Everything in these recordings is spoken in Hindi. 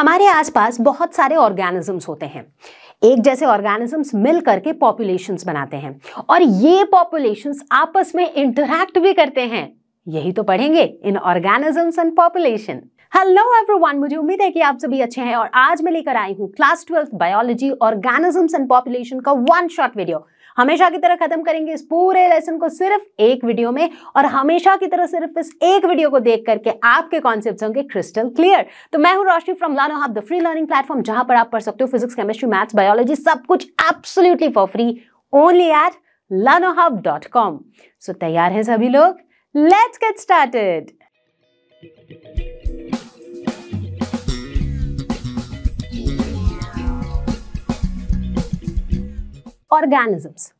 हमारे आसपास बहुत सारे ऑर्गेनिजम्स होते हैं एक जैसे ऑर्गेनिजम्स मिल करके पॉपुलेशंस बनाते हैं और ये पॉपुलेशंस आपस में इंटरैक्ट भी करते हैं यही तो पढ़ेंगे इन organisms and population hello everyone मुझे उम्मीद है कि आप सभी अच्छे हैं और आज मैं लेकर आई हूँ class twelfth biology organisms and population का वन शॉर्ट वीडियो हमेशा की तरह खत्म करेंगे इस पूरे लेसन को सिर्फ एक वीडियो में और हमेशा की तरह सिर्फ इस एक वीडियो को देख करके आपके कॉन्सेप्ट होंगे क्रिस्टल क्लियर तो मैं हूं Roshni from Learno hub the free learning platform जहां पर आप पढ़ सकते हो फिजिक्स केमिस्ट्री मैथ्स बायोलॉजी सब कुछ absolutely for free only at LearnoHub dot com so तैयार है सभी लोग लेट्स गेट स्टार्टेड ऑर्गेनिजम्स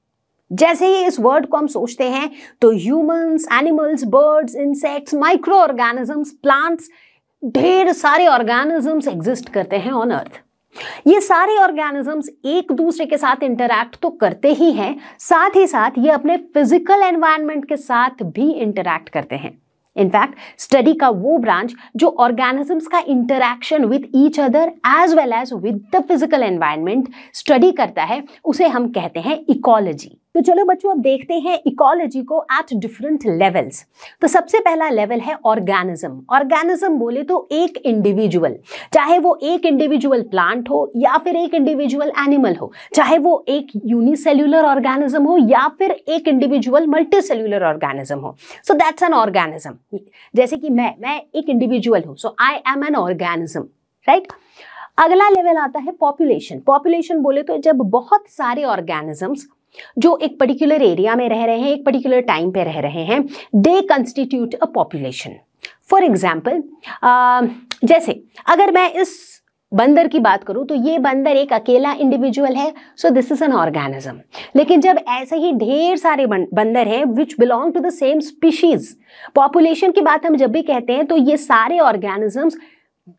जैसे ही इस वर्ड को हम सोचते हैं तो humans animals birds insects microorganisms plants ढेर सारे ऑर्गेनिजम्स एग्जिस्ट करते हैं ऑन अर्थ ये सारे ऑर्गेनिजम्स एक दूसरे के साथ इंटरैक्ट तो करते ही हैं साथ ही साथ ये अपने फिजिकल एनवायरनमेंट के साथ भी इंटरैक्ट करते हैं इनफैक्ट स्टडी का वो ब्रांच जो ऑर्गेनिजम्स का interaction with each other as well as with the physical environment study करता है उसे हम कहते हैं इकोलॉजी तो चलो बच्चों अब देखते हैं इकोलॉजी को एट डिफरेंट लेवल्स तो सबसे पहला लेवल है ऑर्गेनिज्म ऑर्गेनिज्म बोले तो एक इंडिविजुअल चाहे वो एक इंडिविजुअल प्लांट हो या फिर एक इंडिविजुअल एनिमल हो चाहे वो एक यूनिसेल्यूलर ऑर्गेनिज्म हो या फिर एक इंडिविजुअल मल्टी सेल्युलर ऑर्गेनिज्म हो सो दैट्स एन ऑर्गेनिज्म जैसे कि मैं मैं एक इंडिविजुअल हूँ so I am an organism right अगला लेवल आता है पॉपुलेशन पॉपुलेशन बोले तो जब बहुत सारे ऑर्गेनिजम्स जो एक पर्टिकुलर एरिया में रह रहे हैं एक पर्टिकुलर टाइम पे रह रहे हैं they constitute a population for example जैसे अगर मैं इस बंदर की बात करूं तो ये बंदर एक अकेला इंडिविजुअल है so this is an organism लेकिन जब ऐसे ही ढेर सारे बंदर हैं which belong to the same species population की बात हम जब भी कहते हैं तो ये सारे organisms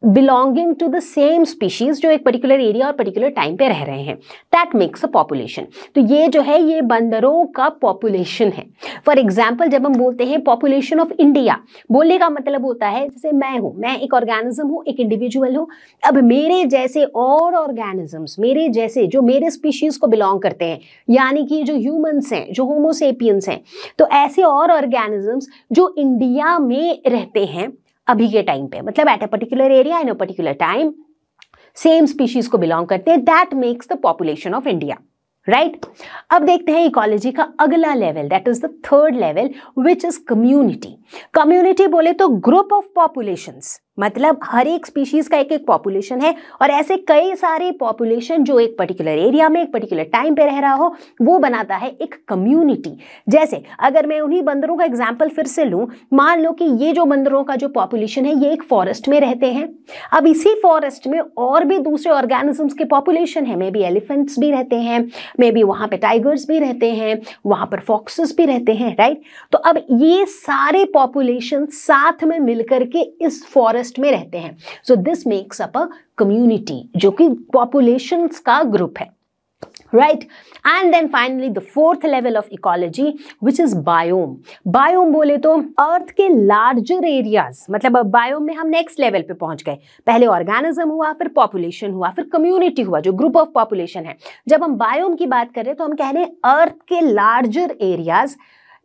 belonging to the same species जो एक पर्टिकुलर एरिया और पर्टिकुलर टाइम पे रह रहे हैं दैट मेक्स अ पॉपुलेशन तो ये जो है ये बंदरों का पॉपुलेशन है फॉर एग्जाम्पल जब हम बोलते हैं पॉपुलेशन ऑफ इंडिया बोलने का मतलब होता है जैसे मैं हूँ मैं एक ऑर्गेनिज्म हूँ एक इंडिविजुअल हूँ अब मेरे जैसे और ऑर्गेनिजम्स मेरे जैसे जो मेरे स्पीशीज को बिलोंग करते हैं यानी कि जो ह्यूमन्स हैं जो होमोसेपियंस हैं तो ऐसे और ऑर्गेनिजम्स जो इंडिया में रहते हैं अभी के टाइम पे मतलब at a particular area in a particular time same species को बिलोंग करते हैं that makes the population of India right अब देखते हैं इकोलॉजी का अगला level that is the third level which is community community बोले तो ग्रुप ऑफ पॉपुलेशंस मतलब हर एक स्पीशीज़ का एक एक पॉपुलेशन है और ऐसे कई सारे पॉपुलेशन जो एक पर्टिकुलर एरिया में एक पर्टिकुलर टाइम पे रह रहा हो वो बनाता है एक कम्युनिटी जैसे अगर मैं उन्हीं बंदरों का एग्जाम्पल फिर से लूँ मान लो कि ये जो बंदरों का जो पॉपुलेशन है ये एक फॉरेस्ट में रहते हैं अब इसी फॉरेस्ट में और भी दूसरे ऑर्गेनिजम्स के पॉपुलेशन है मे बी एलिफेंट्स भी रहते हैं मे बी वहाँ पर टाइगर्स भी रहते हैं वहाँ पर फॉक्सेस भी रहते हैं राइट तो अब ये सारे पॉपुलेशन साथ में मिलकर के इस फॉरेस्ट फॉरेस्ट में रहते हैं so this makes up a community जो कि पॉपुलेशन का ग्रुप है right and then finally the fourth level of ecology which is biome biome बोले तो अर्थ के लार्जर एरियाज मतलब अब बायोम में हम नेक्स्ट लेवल पे पहुंच गए पहले ऑर्गेनिज्म हुआ फिर पॉपुलेशन हुआ फिर कम्युनिटी हुआ जो ग्रुप ऑफ पॉपुलेशन है जब हम बायोम की बात कर रहे हैं तो हम कह रहे हैं अर्थ के लार्जर एरियाज़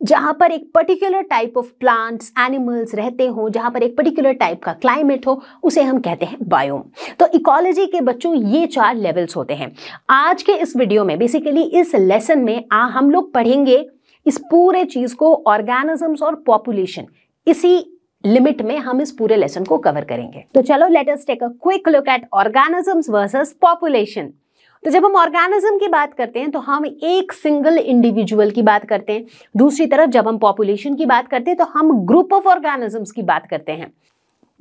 जहाँ पर एक particular type of plants animals रहते हों जहाँ पर एक पर्टिकुलर टाइप का क्लाइमेट हो उसे हम कहते हैं बायोम तो इकोलॉजी के बच्चों ये चार लेवल्स होते हैं आज के इस वीडियो में बेसिकली इस लेसन में आ, हम लोग पढ़ेंगे इस पूरे चीज़ को ऑर्गेनिजम्स और पॉपुलेशन इसी लिमिट में हम इस पूरे लेसन को कवर करेंगे तो चलो let us take a quick look at organisms versus population तो जब हम ऑर्गेनिज्म की बात करते हैं तो हम एक सिंगल इंडिविजुअल की बात करते हैं दूसरी तरफ जब हम पॉपुलेशन की बात करते हैं तो हम ग्रुप ऑफ ऑर्गेनिजम्स की बात करते हैं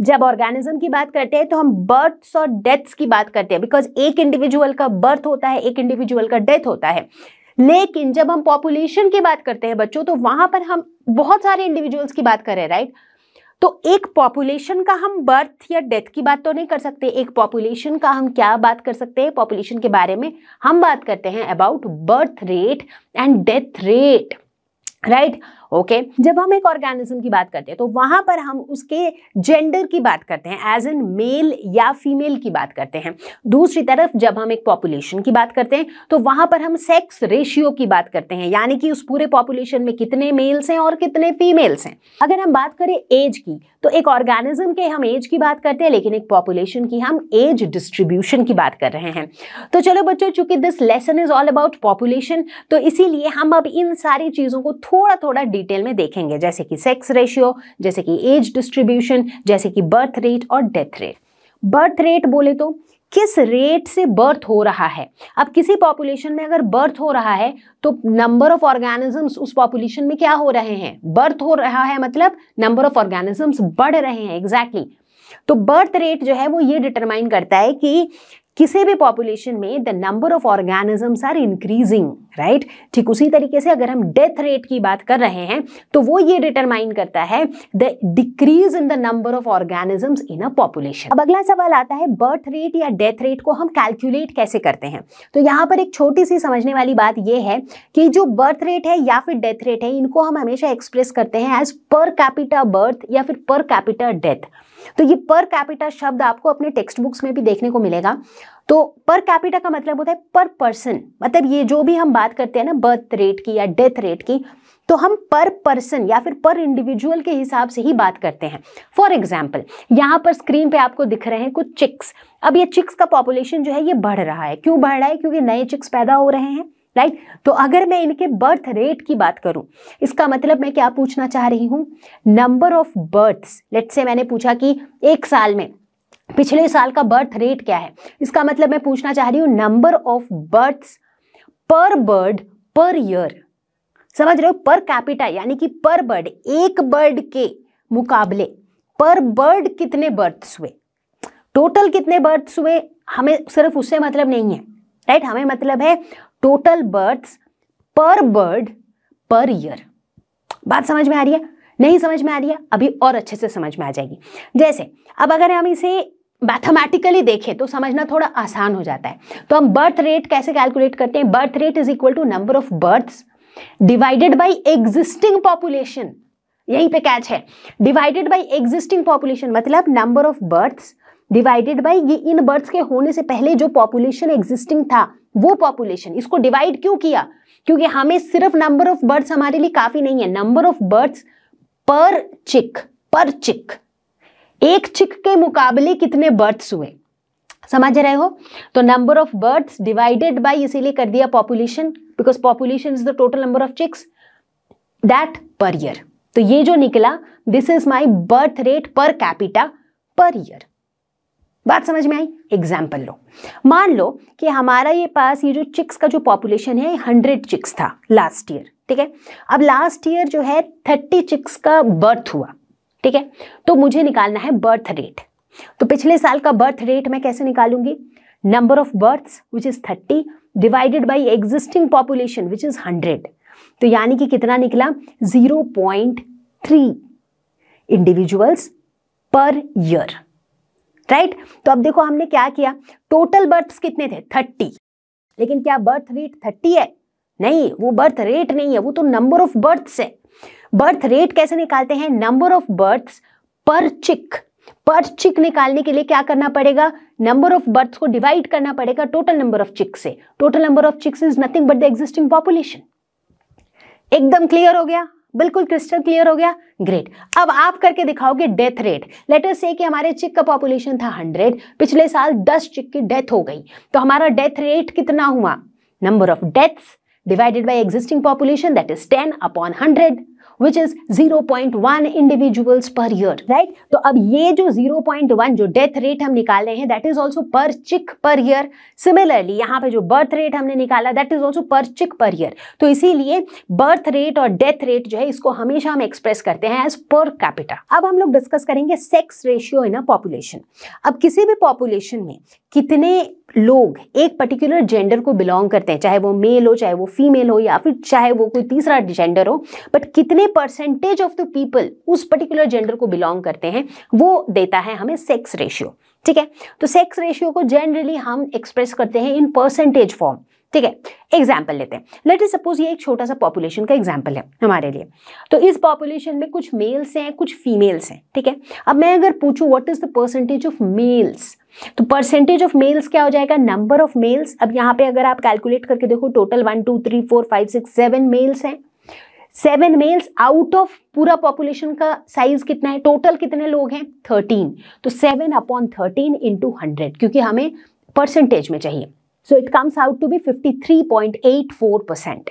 जब ऑर्गेनिज्म की बात करते हैं तो हम बर्थ्स और डेथ्स की बात करते हैं बिकॉज एक इंडिविजुअल का बर्थ होता है एक इंडिविजुअल का डेथ होता है लेकिन जब हम पॉपुलेशन की बात करते हैं बच्चों तो वहां पर हम बहुत सारे इंडिविजुअल्स की बात कर रहे हैं राइट तो एक पॉपुलेशन का हम बर्थ या डेथ की बात तो नहीं कर सकते एक पॉपुलेशन का हम क्या बात कर सकते हैं पॉपुलेशन के बारे में हम बात करते हैं about birth rate and death rate right okay जब हम एक ऑर्गेनिज्म की बात करते हैं तो वहां पर हम उसके जेंडर की बात करते हैं एज एन मेल या फीमेल की बात करते हैं दूसरी तरफ जब हम एक पॉपुलेशन की बात करते हैं तो वहां पर हम सेक्स रेशियो की बात करते हैं यानी कि उस पूरे पॉपुलेशन में कितने मेल्स हैं और कितने फीमेल्स हैं अगर हम बात करें एज की तो एक ऑर्गेनिज्म के हम एज की बात करते हैं लेकिन एक पॉपुलेशन की हम एज डिस्ट्रीब्यूशन की बात कर रहे हैं तो चलो बच्चों चूंकि this lesson is all about population तो इसीलिए हम अब इन सारी चीज़ों को थोड़ा थोड़ा डिटेल में देखेंगे जैसे कि सेक्स रेशियो जैसे कि एज डिस्ट्रीब्यूशन जैसे कि बर्थ रेट और डेथ रेट बर्थ रेट बोले तो किस रेट से बर्थ हो रहा है अब किसी पॉपुलेशन में अगर बर्थ हो रहा है तो नंबर ऑफ ऑर्गेनिजम्स उस पॉपुलेशन में क्या हो रहे हैं बर्थ हो रहा है मतलब नंबर ऑफ ऑर्गेनिजम्स बढ़ रहे हैं एग्जैक्टली exactly. तो बर्थ रेट जो है वो ये डिटरमाइन करता है कि किसी भी पॉपुलेशन में the number of organisms are increasing right ठीक उसी तरीके से अगर हम डेथ रेट की बात कर रहे हैं तो वो ये डिटरमाइन करता है the decrease in the number of organisms in a population अब अगला सवाल आता है बर्थ रेट या डेथ रेट को हम कैलकुलेट कैसे करते हैं तो यहाँ पर एक छोटी सी समझने वाली बात यह है कि जो बर्थ रेट है या फिर डेथ रेट है इनको हम हमेशा एक्सप्रेस करते हैं एज पर कैपिटा बर्थ या फिर पर कैपिटा डेथ तो ये पर कैपिटा शब्द आपको अपने टेक्स्ट बुक्स में भी देखने को मिलेगा तो पर कैपिटा का मतलब होता है पर पर्सन मतलब ये जो भी हम बात करते हैं ना बर्थ रेट की या डेथ रेट की तो हम पर पर्सन या फिर पर इंडिविजुअल के हिसाब से ही बात करते हैं फॉर एग्जाम्पल यहाँ पर स्क्रीन पे आपको दिख रहे हैं कुछ चिक्स अब ये चिक्स का पॉपुलेशन जो है ये बढ़ रहा है क्यों बढ़ रहा है क्योंकि नए चिक्स पैदा हो रहे हैं राइट तो अगर मैं इनके बर्थ रेट की बात करूं इसका मतलब मैं क्या पूछना चाह रही हूं नंबर ऑफ बर्थ्स लेट से मैंने पूछा कि एक साल में पिछले साल का बर्थ रेट क्या है इसका मतलब मैं पूछना चाह रही हूं number of births per bird per year समझ रहे हो पर कैपिटा यानी कि पर बर्ड एक बर्ड के मुकाबले पर बर्ड कितने बर्थ्स हुए टोटल कितने बर्थ्स हुए हमें सिर्फ उससे मतलब नहीं है राइट हमें मतलब है total births per bird per year बात समझ में आ रही है नहीं समझ में आ रही है अभी और अच्छे से समझ में आ जाएगी जैसे अब अगर हम इसे मैथमेटिकली देखें तो समझना थोड़ा आसान हो जाता है तो हम बर्थ रेट कैसे कैलकुलेट करते हैं birth rate is equal to number of births divided by existing population यहीं पे कैच है डिवाइडेड बाय एग्जिस्टिंग पॉपुलेशन मतलब number of births divided by ये इन बर्थ्स के होने से पहले जो पॉपुलेशन एग्जिस्टिंग था वो पॉपुलेशन इसको डिवाइड क्यों किया क्योंकि हमें सिर्फ नंबर ऑफ बर्ड्स हमारे लिए काफी नहीं है नंबर ऑफ बर्ड्स पर चिक पर चिक एक चिक के मुकाबले कितने बर्ड्स हुए समझ रहे हो तो number of birds divided by इसीलिए कर दिया population because population is the total number of chicks that per year तो ये जो निकला this is my birth rate per capita per year बात समझ में आई एग्जाम्पल लो मान लो कि हमारा ये पास ये जो चिक्स का जो पॉपुलेशन है हंड्रेड चिक्स था लास्ट ईयर ठीक है अब लास्ट ईयर जो है थर्टी चिक्स का बर्थ हुआ ठीक है तो मुझे निकालना है बर्थ रेट तो पिछले साल का बर्थ रेट मैं कैसे निकालूंगी number of births which is thirty divided by existing population which is hundred तो यानी कि कितना निकला zero point three individuals per year right तो अब देखो हमने क्या किया टोटल बर्थ कितने थे थर्टी लेकिन क्या बर्थ रेट थर्टी है नहीं वो बर्थ रेट नहीं है वो तो नंबर ऑफ बर्थ्स है बर्थ रेट कैसे निकालते हैं नंबर ऑफ बर्थ्स पर चिक पर चिक निकालने के लिए क्या करना पड़ेगा नंबर ऑफ बर्थ्स को डिवाइड करना पड़ेगा टोटल नंबर ऑफ चिक से total number of chicks is nothing but the existing population एकदम क्लियर हो गया बिल्कुल क्रिस्टल क्लियर हो गया ग्रेट अब आप करके दिखाओगे डेथ रेट लेटर से कि हमारे चिक का पॉपुलेशन था हंड्रेड पिछले साल दस चिक की डेथ हो गई तो हमारा डेथ रेट कितना हुआ number of deaths divided by existing population that is 10 upon hundred which is zero point one individuals per year right तो अब ये जो जीरो पॉइंट वन जो डेथ रेट हम निकाल रहे हैं दैट इज ऑल्सो पर चिक पर ईयर सिमिलरली यहाँ पे जो बर्थ रेट हमने निकाला दैट इज ऑल्सो पर चिक पर ईयर तो इसीलिए बर्थ रेट और डेथ रेट जो है इसको हमेशा हम एक्सप्रेस करते हैं एज पर कैपिटा अब हम लोग डिस्कस करेंगे sex ratio in a population अब किसी भी पॉपुलेशन में कितने लोग एक पर्टिकुलर जेंडर को बिलोंग करते हैं चाहे वो मेल हो चाहे वो फीमेल हो या फिर चाहे वो कोई तीसरा जेंडर हो बट कितने परसेंटेज ऑफ द पीपल उस पर्टिकुलर जेंडर को बिलोंग करते हैं वो देता है हमें सेक्स रेशियो ठीक है तो सेक्स रेशियो को जनरली हम एक्सप्रेस करते हैं इन परसेंटेज फॉर्म ठीक है एग्जाम्पल लेते हैं लेट इज सपोज ये एक छोटा सा पॉपुलेशन का एग्जाम्पल है हमारे लिए तो इस पॉपुलेशन में कुछ मेल्स हैं कुछ फीमेल्स हैं ठीक है अब मैं अगर पूछूं what is the percentage of males तो परसेंटेज ऑफ मेल्स क्या हो जाएगा नंबर ऑफ मेल्स अब यहाँ पे अगर आप कैलकुलेट करके देखो total one two three four five six seven males हैं सेवन मेल्स आउट ऑफ पूरा पॉपुलेशन का साइज कितना है टोटल कितने लोग हैं थर्टीन तो seven upon thirteen into hundred क्योंकि हमें परसेंटेज में चाहिए so it comes out to be fifty three point eight four percent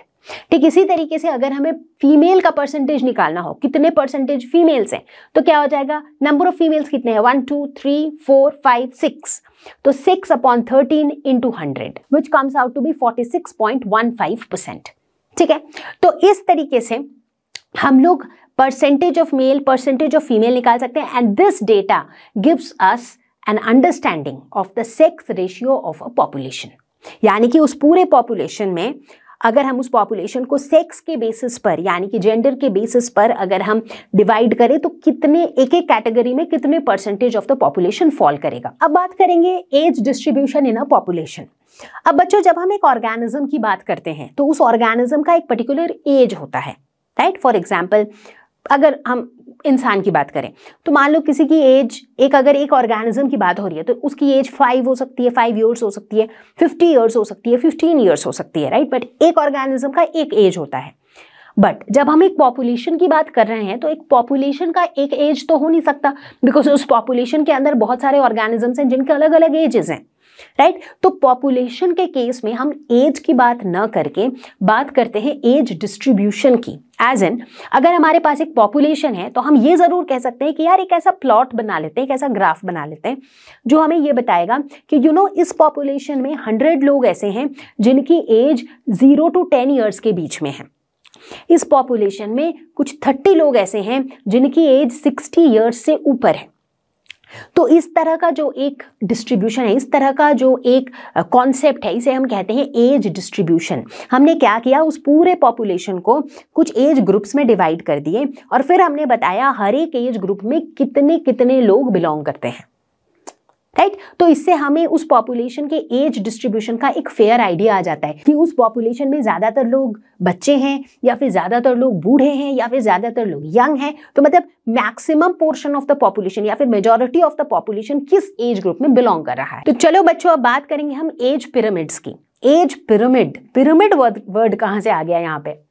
ठीक इसी तरीके से अगर हमें फीमेल का परसेंटेज निकालना हो कितने परसेंटेज फीमेल्स हैं तो क्या हो जाएगा नंबर ऑफ फीमेल्स कितने हैं one two three four five six तो six upon thirteen into hundred which comes out to be forty six point one five percent ठीक है तो इस तरीके से हम लोग percentage of male percentage of female निकाल सकते हैं and this data gives us an understanding of the sex ratio of a population यानी कि उस पूरे पॉपुलेशन में अगर हम उस पॉपुलेशन को सेक्स के बेसिस पर यानी कि जेंडर के बेसिस पर अगर हम डिवाइड करें तो कितने एक एक कैटेगरी में कितने percentage of the population fall करेगा अब बात करेंगे age distribution in a population अब बच्चों जब हम एक ऑर्गेनिज्म की बात करते हैं तो उस ऑर्गेनिज्म का एक पर्टिकुलर एज होता है राइट फॉर एग्जाम्पल अगर हम इंसान की बात करें तो मान लो किसी की एज एक अगर एक ऑर्गेनिज्म की बात हो रही है तो उसकी एज फाइव हो सकती है फाइव ईयर्स हो सकती है फिफ्टी ईयर्स हो सकती है फिफ्टीन ईयर्स हो सकती है राइट बट एक ऑर्गेनिज्म का एक एज होता है बट जब हम एक पॉपुलेशन की बात कर रहे हैं तो एक पॉपुलेशन का एक एज तो हो नहीं सकता बिकॉज उस पॉपुलेशन के अंदर बहुत सारे ऑर्गेनिजम्स हैं जिनके अलग अलग एजेस हैं राइट तो पॉपुलेशन के केस में हम एज की बात न करके बात करते हैं एज डिस्ट्रीब्यूशन की एज एन अगर हमारे पास एक पॉपुलेशन है तो हम ये ज़रूर कह सकते हैं कि यार एक ऐसा प्लॉट बना लेते हैं एक ऐसा ग्राफ बना लेते हैं जो हमें ये बताएगा कि यू you नो know, इस पॉपुलेशन में हंड्रेड लोग ऐसे हैं जिनकी age zero to ten years के बीच में है इस पॉपुलेशन में कुछ थर्टी लोग ऐसे हैं जिनकी एज सिक्सटी ईयर्स से ऊपर है तो इस तरह का जो एक डिस्ट्रीब्यूशन है इस तरह का जो एक कॉन्सेप्ट है इसे हम कहते हैं एज डिस्ट्रीब्यूशन हमने क्या किया उस पूरे पॉपुलेशन को कुछ एज ग्रुप्स में डिवाइड कर दिए और फिर हमने बताया हर एक एज ग्रुप में कितने कितने लोग बिलोंग करते हैं राइट तो इससे हमें उस पॉपुलेशन के एज डिस्ट्रीब्यूशन का एक फेयर आइडिया आ जाता है कि उस पॉपुलेशन में ज़्यादातर लोग बच्चे हैं या फिर ज़्यादातर लोग बूढ़े हैं या फिर ज़्यादातर लोग यंग हैं तो मतलब maximum portion of the population या फिर मेजोरिटी ऑफ द पॉपुलेशन किस एज ग्रुप में बिलोंग कर रहा है तो चलो बच्चों अब बात करेंगे हम एज पिरामिड्स की एज पिरामिड पिरामिड वर्ड कहाँ से आ गया यहाँ पे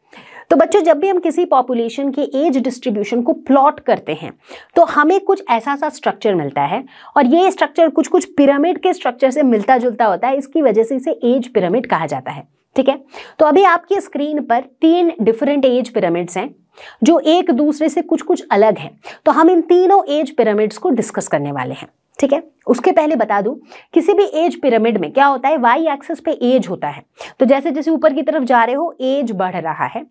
तो बच्चों जब भी हम किसी पॉपुलेशन के एज डिस्ट्रीब्यूशन को प्लॉट करते हैं तो हमें कुछ ऐसा सा स्ट्रक्चर मिलता है और ये स्ट्रक्चर कुछ कुछ पिरामिड के स्ट्रक्चर से मिलता जुलता होता है इसकी वजह से इसे एज पिरामिड कहा जाता है ठीक है तो अभी आपकी स्क्रीन पर तीन डिफरेंट एज पिरामिड्स हैं जो एक दूसरे से कुछ कुछ अलग हैं तो हम इन तीनों एज पिरामिड्स को डिस्कस करने वाले हैं ठीक है उसके पहले बता दूं किसी भी एज पिरामिड में क्या होता है वाई एक्सेस पे एज होता है तो जैसे जैसे ऊपर की तरफ जा रहे हो एज बढ़ रहा है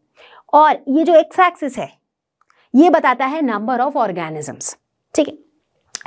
और ये जो एक्स एक्सिस है ये बताता है नंबर ऑफ ऑर्गेनिजम्स ठीक है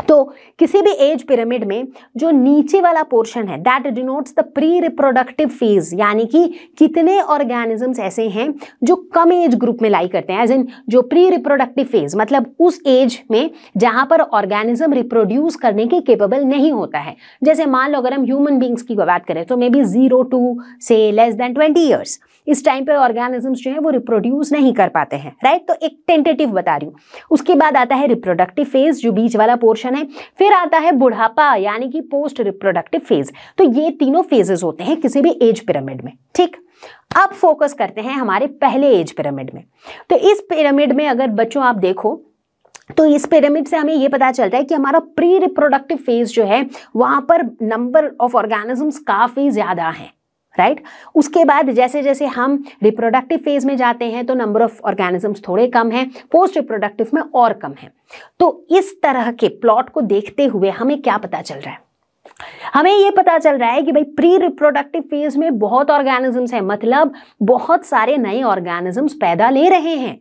तो किसी भी एज पिरामिड में जो नीचे वाला पोर्शन है that denotes the pre reproductive phase यानी कि कितने ऑर्गेनिजम्स ऐसे हैं जो कम एज ग्रुप में लाई करते हैं एज इन जो प्री रिप्रोडक्टिव फेज मतलब उस एज में जहां पर ऑर्गेनिज्म रिप्रोड्यूस करने के केपेबल नहीं होता है जैसे मान लो अगर हम ह्यूमन बींग्स की बात करें तो मे बी जीरो टू से लेस देन ट्वेंटी ईयर्स इस टाइम पे ऑर्गेनिजम्स जो है वो रिप्रोड्यूस नहीं कर पाते हैं राइट तो एक टेंटेटिव बता रही हूँ उसके बाद आता है रिप्रोडक्टिव फेज जो बीच वाला पोर्शन रिप्रोडक्शन है फिर आता है बुढ़ापा यानी कि पोस्ट रिप्रोडक्टिव फेज तो ये तीनों फेजेस होते हैं किसी भी एज पिरामिड में ठीक अब फोकस करते हैं हमारे पहले एज पिरामिड में तो इस पिरामिड में अगर बच्चों आप देखो तो इस पिरामिड से हमें यह पता चलता है कि हमारा प्री रिप्रोडक्टिव फेज जो है वहां पर नंबर ऑफ ऑर्गेनिजम्स काफ़ी ज़्यादा हैं राइट right? उसके बाद जैसे जैसे हम रिप्रोडक्टिव फेज में जाते हैं तो नंबर ऑफ ऑर्गेनिजम्स थोड़े कम हैं पोस्ट रिप्रोडक्टिव में और कम है तो इस तरह के प्लॉट को देखते हुए हमें क्या पता चल रहा है हमें ये पता चल रहा है कि भाई प्री रिप्रोडक्टिव फेज में बहुत ऑर्गेनिजम्स हैं मतलब बहुत सारे नए ऑर्गेनिजम्स पैदा ले रहे हैं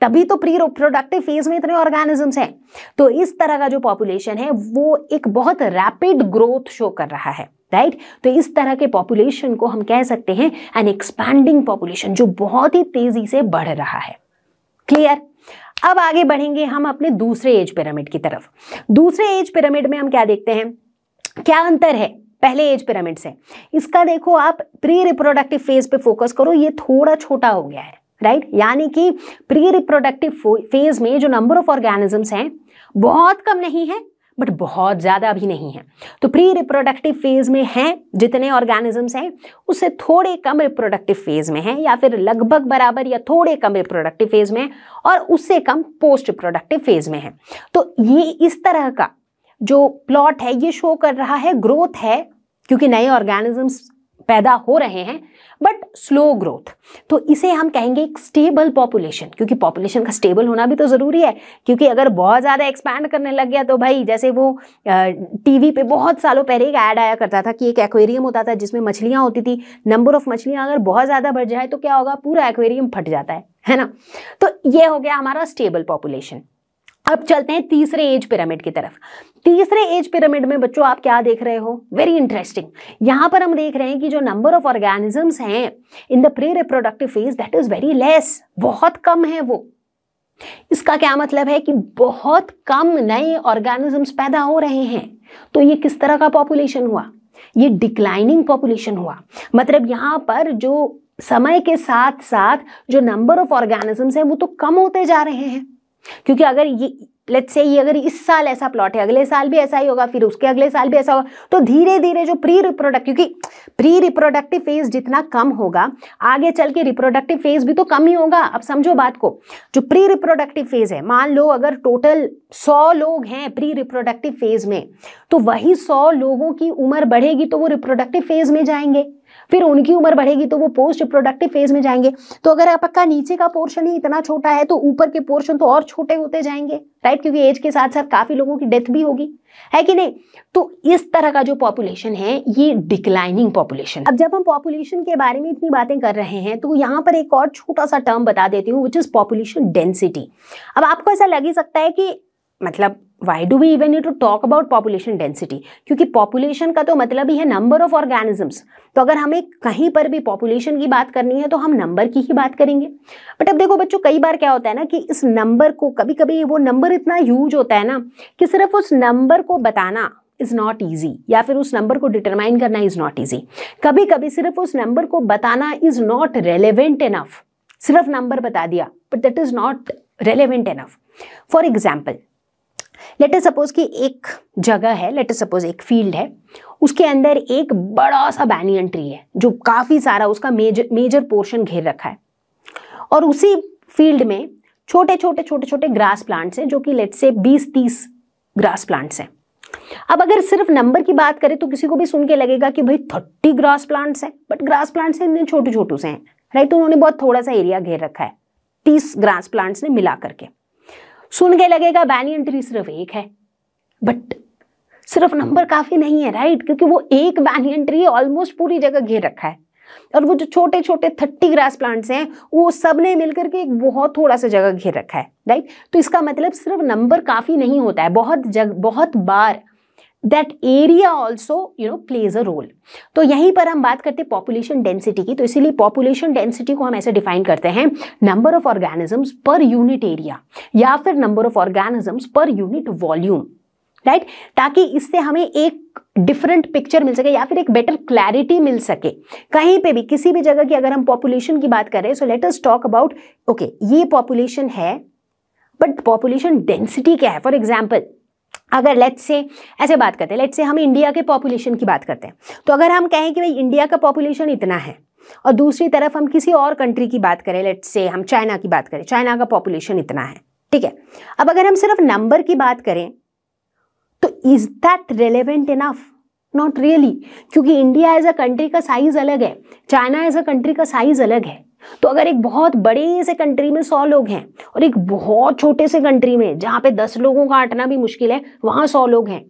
तभी तो प्री रिप्रोडक्टिव फेज में इतने ऑर्गेनिजम्स हैं तो इस तरह का जो पॉपुलेशन है वो एक बहुत रैपिड ग्रोथ शो कर रहा है राइट right? तो इस तरह के पॉपुलेशन को हम कह सकते हैं एन एक्सपैंडिंग पॉपुलेशन जो बहुत ही तेजी से बढ़ रहा है क्लियर अब आगे बढ़ेंगे हम अपने दूसरे एज पिरामिड की तरफ दूसरे एज पिरामिड में हम क्या देखते हैं क्या अंतर है पहले एज पिरामिड से इसका देखो आप प्री रिप्रोडक्टिव फेज पे फोकस करो ये थोड़ा छोटा हो गया है राइट right? यानी कि प्री रिप्रोडक्टिव फेज में जो नंबर ऑफ ऑर्गेनिजम्स हैं बहुत कम नहीं है बट बहुत ज़्यादा भी नहीं है तो प्री रिप्रोडक्टिव फेज़ में हैं जितने ऑर्गेनिजम्स हैं उससे थोड़े कम रिप्रोडक्टिव फेज़ में हैं या फिर लगभग बराबर या थोड़े कम रिप्रोडक्टिव फेज़ में और उससे कम पोस्ट रिप्रोडक्टिव फेज़ में है तो ये इस तरह का जो प्लॉट है ये शो कर रहा है ग्रोथ है क्योंकि नए ऑर्गेनिजम्स पैदा हो रहे हैं बट स्लो ग्रोथ तो इसे हम कहेंगे एक स्टेबल पॉपुलेशन क्योंकि पॉपुलेशन का स्टेबल होना भी तो ज़रूरी है क्योंकि अगर बहुत ज़्यादा एक्सपैंड करने लग गया तो भाई जैसे वो टीवी पे बहुत सालों पहले एक ऐड आया करता था कि एक एक्वेरियम होता था जिसमें मछलियाँ होती थी नंबर ऑफ मछलियाँ अगर बहुत ज़्यादा बढ़ जाए तो क्या होगा पूरा एक्वेरियम फट जाता है है ना तो ये हो गया हमारा स्टेबल पॉपुलेशन अब चलते हैं तीसरे एज पिरामिड की तरफ तीसरे एज पिरामिड में बच्चों आप क्या देख रहे हो वेरी इंटरेस्टिंग यहां पर हम देख रहे हैं कि जो नंबर ऑफ ऑर्गेनिजम्स हैं in the pre reproductive phase that is very less बहुत कम है वो इसका क्या मतलब है कि बहुत कम नए ऑर्गेनिजम्स पैदा हो रहे हैं तो ये किस तरह का पॉपुलेशन हुआ ये डिक्लाइनिंग पॉपुलेशन हुआ मतलब यहां पर जो समय के साथ साथ जो नंबर ऑफ ऑर्गेनिजम्स हैं वो तो कम होते जा रहे हैं क्योंकि अगर ये लेट्स से ये अगर इस साल ऐसा प्लॉट है अगले साल भी ऐसा ही होगा फिर उसके अगले साल भी ऐसा होगा तो धीरे धीरे जो प्री रिप्रोडक्ट क्योंकि प्री रिप्रोडक्टिव फेज जितना कम होगा आगे चल के रिप्रोडक्टिव फेज भी तो कम ही होगा अब समझो बात को जो प्री रिप्रोडक्टिव फेज है मान लो अगर टोटल सौ लोग हैं प्री रिप्रोडक्टिव फेज में तो वही सौ लोगों की उम्र बढ़ेगी तो वो रिप्रोडक्टिव फेज में जाएंगे फिर उनकी उम्र बढ़ेगी तो वो पोस्ट प्रोडक्टिव फेज में जाएंगे तो अगर आपका नीचे का पोर्शन ही इतना छोटा है तो ऊपर के पोर्शन तो और छोटे होते जाएंगे राइट क्योंकि एज के साथ साथ काफ़ी लोगों की डेथ भी होगी है कि नहीं तो इस तरह का जो पॉपुलेशन है ये डिक्लाइनिंग पॉपुलेशन अब जब हम पॉपुलेशन के बारे में इतनी बातें कर रहे हैं तो यहां पर एक और छोटा सा टर्म बता देती हूँ विच इज़ पॉपुलेशन डेंसिटी अब आपको ऐसा लग ही सकता है कि मतलब why do we even you to talk about population density क्योंकि पॉपुलेशन का तो मतलब ही है नंबर ऑफ ऑर्गेनिजम्स तो अगर हमें कहीं पर भी पॉपुलेशन की बात करनी है तो हम नंबर की ही बात करेंगे बट अब देखो बच्चों कई बार क्या होता है ना कि इस नंबर को कभी कभी वो नंबर इतना यूज होता है ना कि सिर्फ उस नंबर को बताना इज़ नॉट ईजी या फिर उस नंबर को डिटरमाइन करना इज़ नॉट ईजी कभी कभी सिर्फ उस नंबर को बताना इज़ नॉट रेलिवेंट इनफ सिर्फ नंबर बता दिया but that is not relevant enough for example later suppose कि एक जगह है लेटर सपोज एक फील्ड है उसके अंदर एक बड़ा सा बैनियन ट्री है जो काफ़ी सारा उसका मेजर मेजर पोर्शन घेर रखा है और उसी फील्ड में छोटे छोटे छोटे छोटे ग्रास प्लांट्स हैं जो कि लेट से 20-30 ग्रास प्लांट्स हैं अब अगर सिर्फ नंबर की बात करें तो किसी को भी सुन के लगेगा कि भाई थर्टी ग्रास प्लांट्स हैं बट ग्रास प्लांट्स इतने छोटे छोटे से हैं राइट तो उन्होंने बहुत थोड़ा सा एरिया घेर रखा है तीस ग्रास प्लांट्स ने मिला करके सुन के लगेगा बैनी एंट्री सिर्फ एक है बट सिर्फ नंबर काफ़ी नहीं है राइट क्योंकि वो एक बैनियन ट्री ऑलमोस्ट पूरी जगह घेर रखा है और वो जो छोटे छोटे थर्टी ग्रास प्लांट्स हैं वो सब ने मिलकर के एक बहुत थोड़ा सा जगह घेर रखा है राइट तो इसका मतलब सिर्फ नंबर काफ़ी नहीं होता है बहुत जग बहुत बार that area also you know plays a role तो यहीं पर हम बात करते हैं पॉपुलेशन डेंसिटी की तो इसीलिए पॉपुलेशन डेंसिटी को हम ऐसे डिफाइन करते हैं number of organisms per unit area या फिर number of organisms per unit volume right ताकि इससे हमें एक डिफरेंट पिक्चर मिल सके या फिर एक बेटर क्लैरिटी मिल सके कहीं पे भी किसी भी जगह की अगर हम पॉपुलेशन की बात करें so let us talk about okay ये पॉपुलेशन है बट पॉपुलेशन डेंसिटी क्या है फॉर एग्जाम्पल अगर लेट्स से ऐसे बात करते हैं लेट्स से हम इंडिया के पॉपुलेशन की बात करते हैं तो अगर हम कहें कि भाई इंडिया का पॉपुलेशन इतना है और दूसरी तरफ हम किसी और कंट्री की बात करें लेट्स से हम चाइना की बात करें चाइना का पॉपुलेशन इतना है ठीक है अब अगर हम सिर्फ नंबर की बात करें तो is that relevant enough not really क्योंकि इंडिया एज अ कंट्री का साइज अलग है चाइना एज अ कंट्री का साइज अलग है तो अगर एक बहुत बड़े से कंट्री में सौ लोग हैं और एक बहुत छोटे से कंट्री में जहां पे दस लोगों का हटना भी मुश्किल है वहां सौ लोग हैं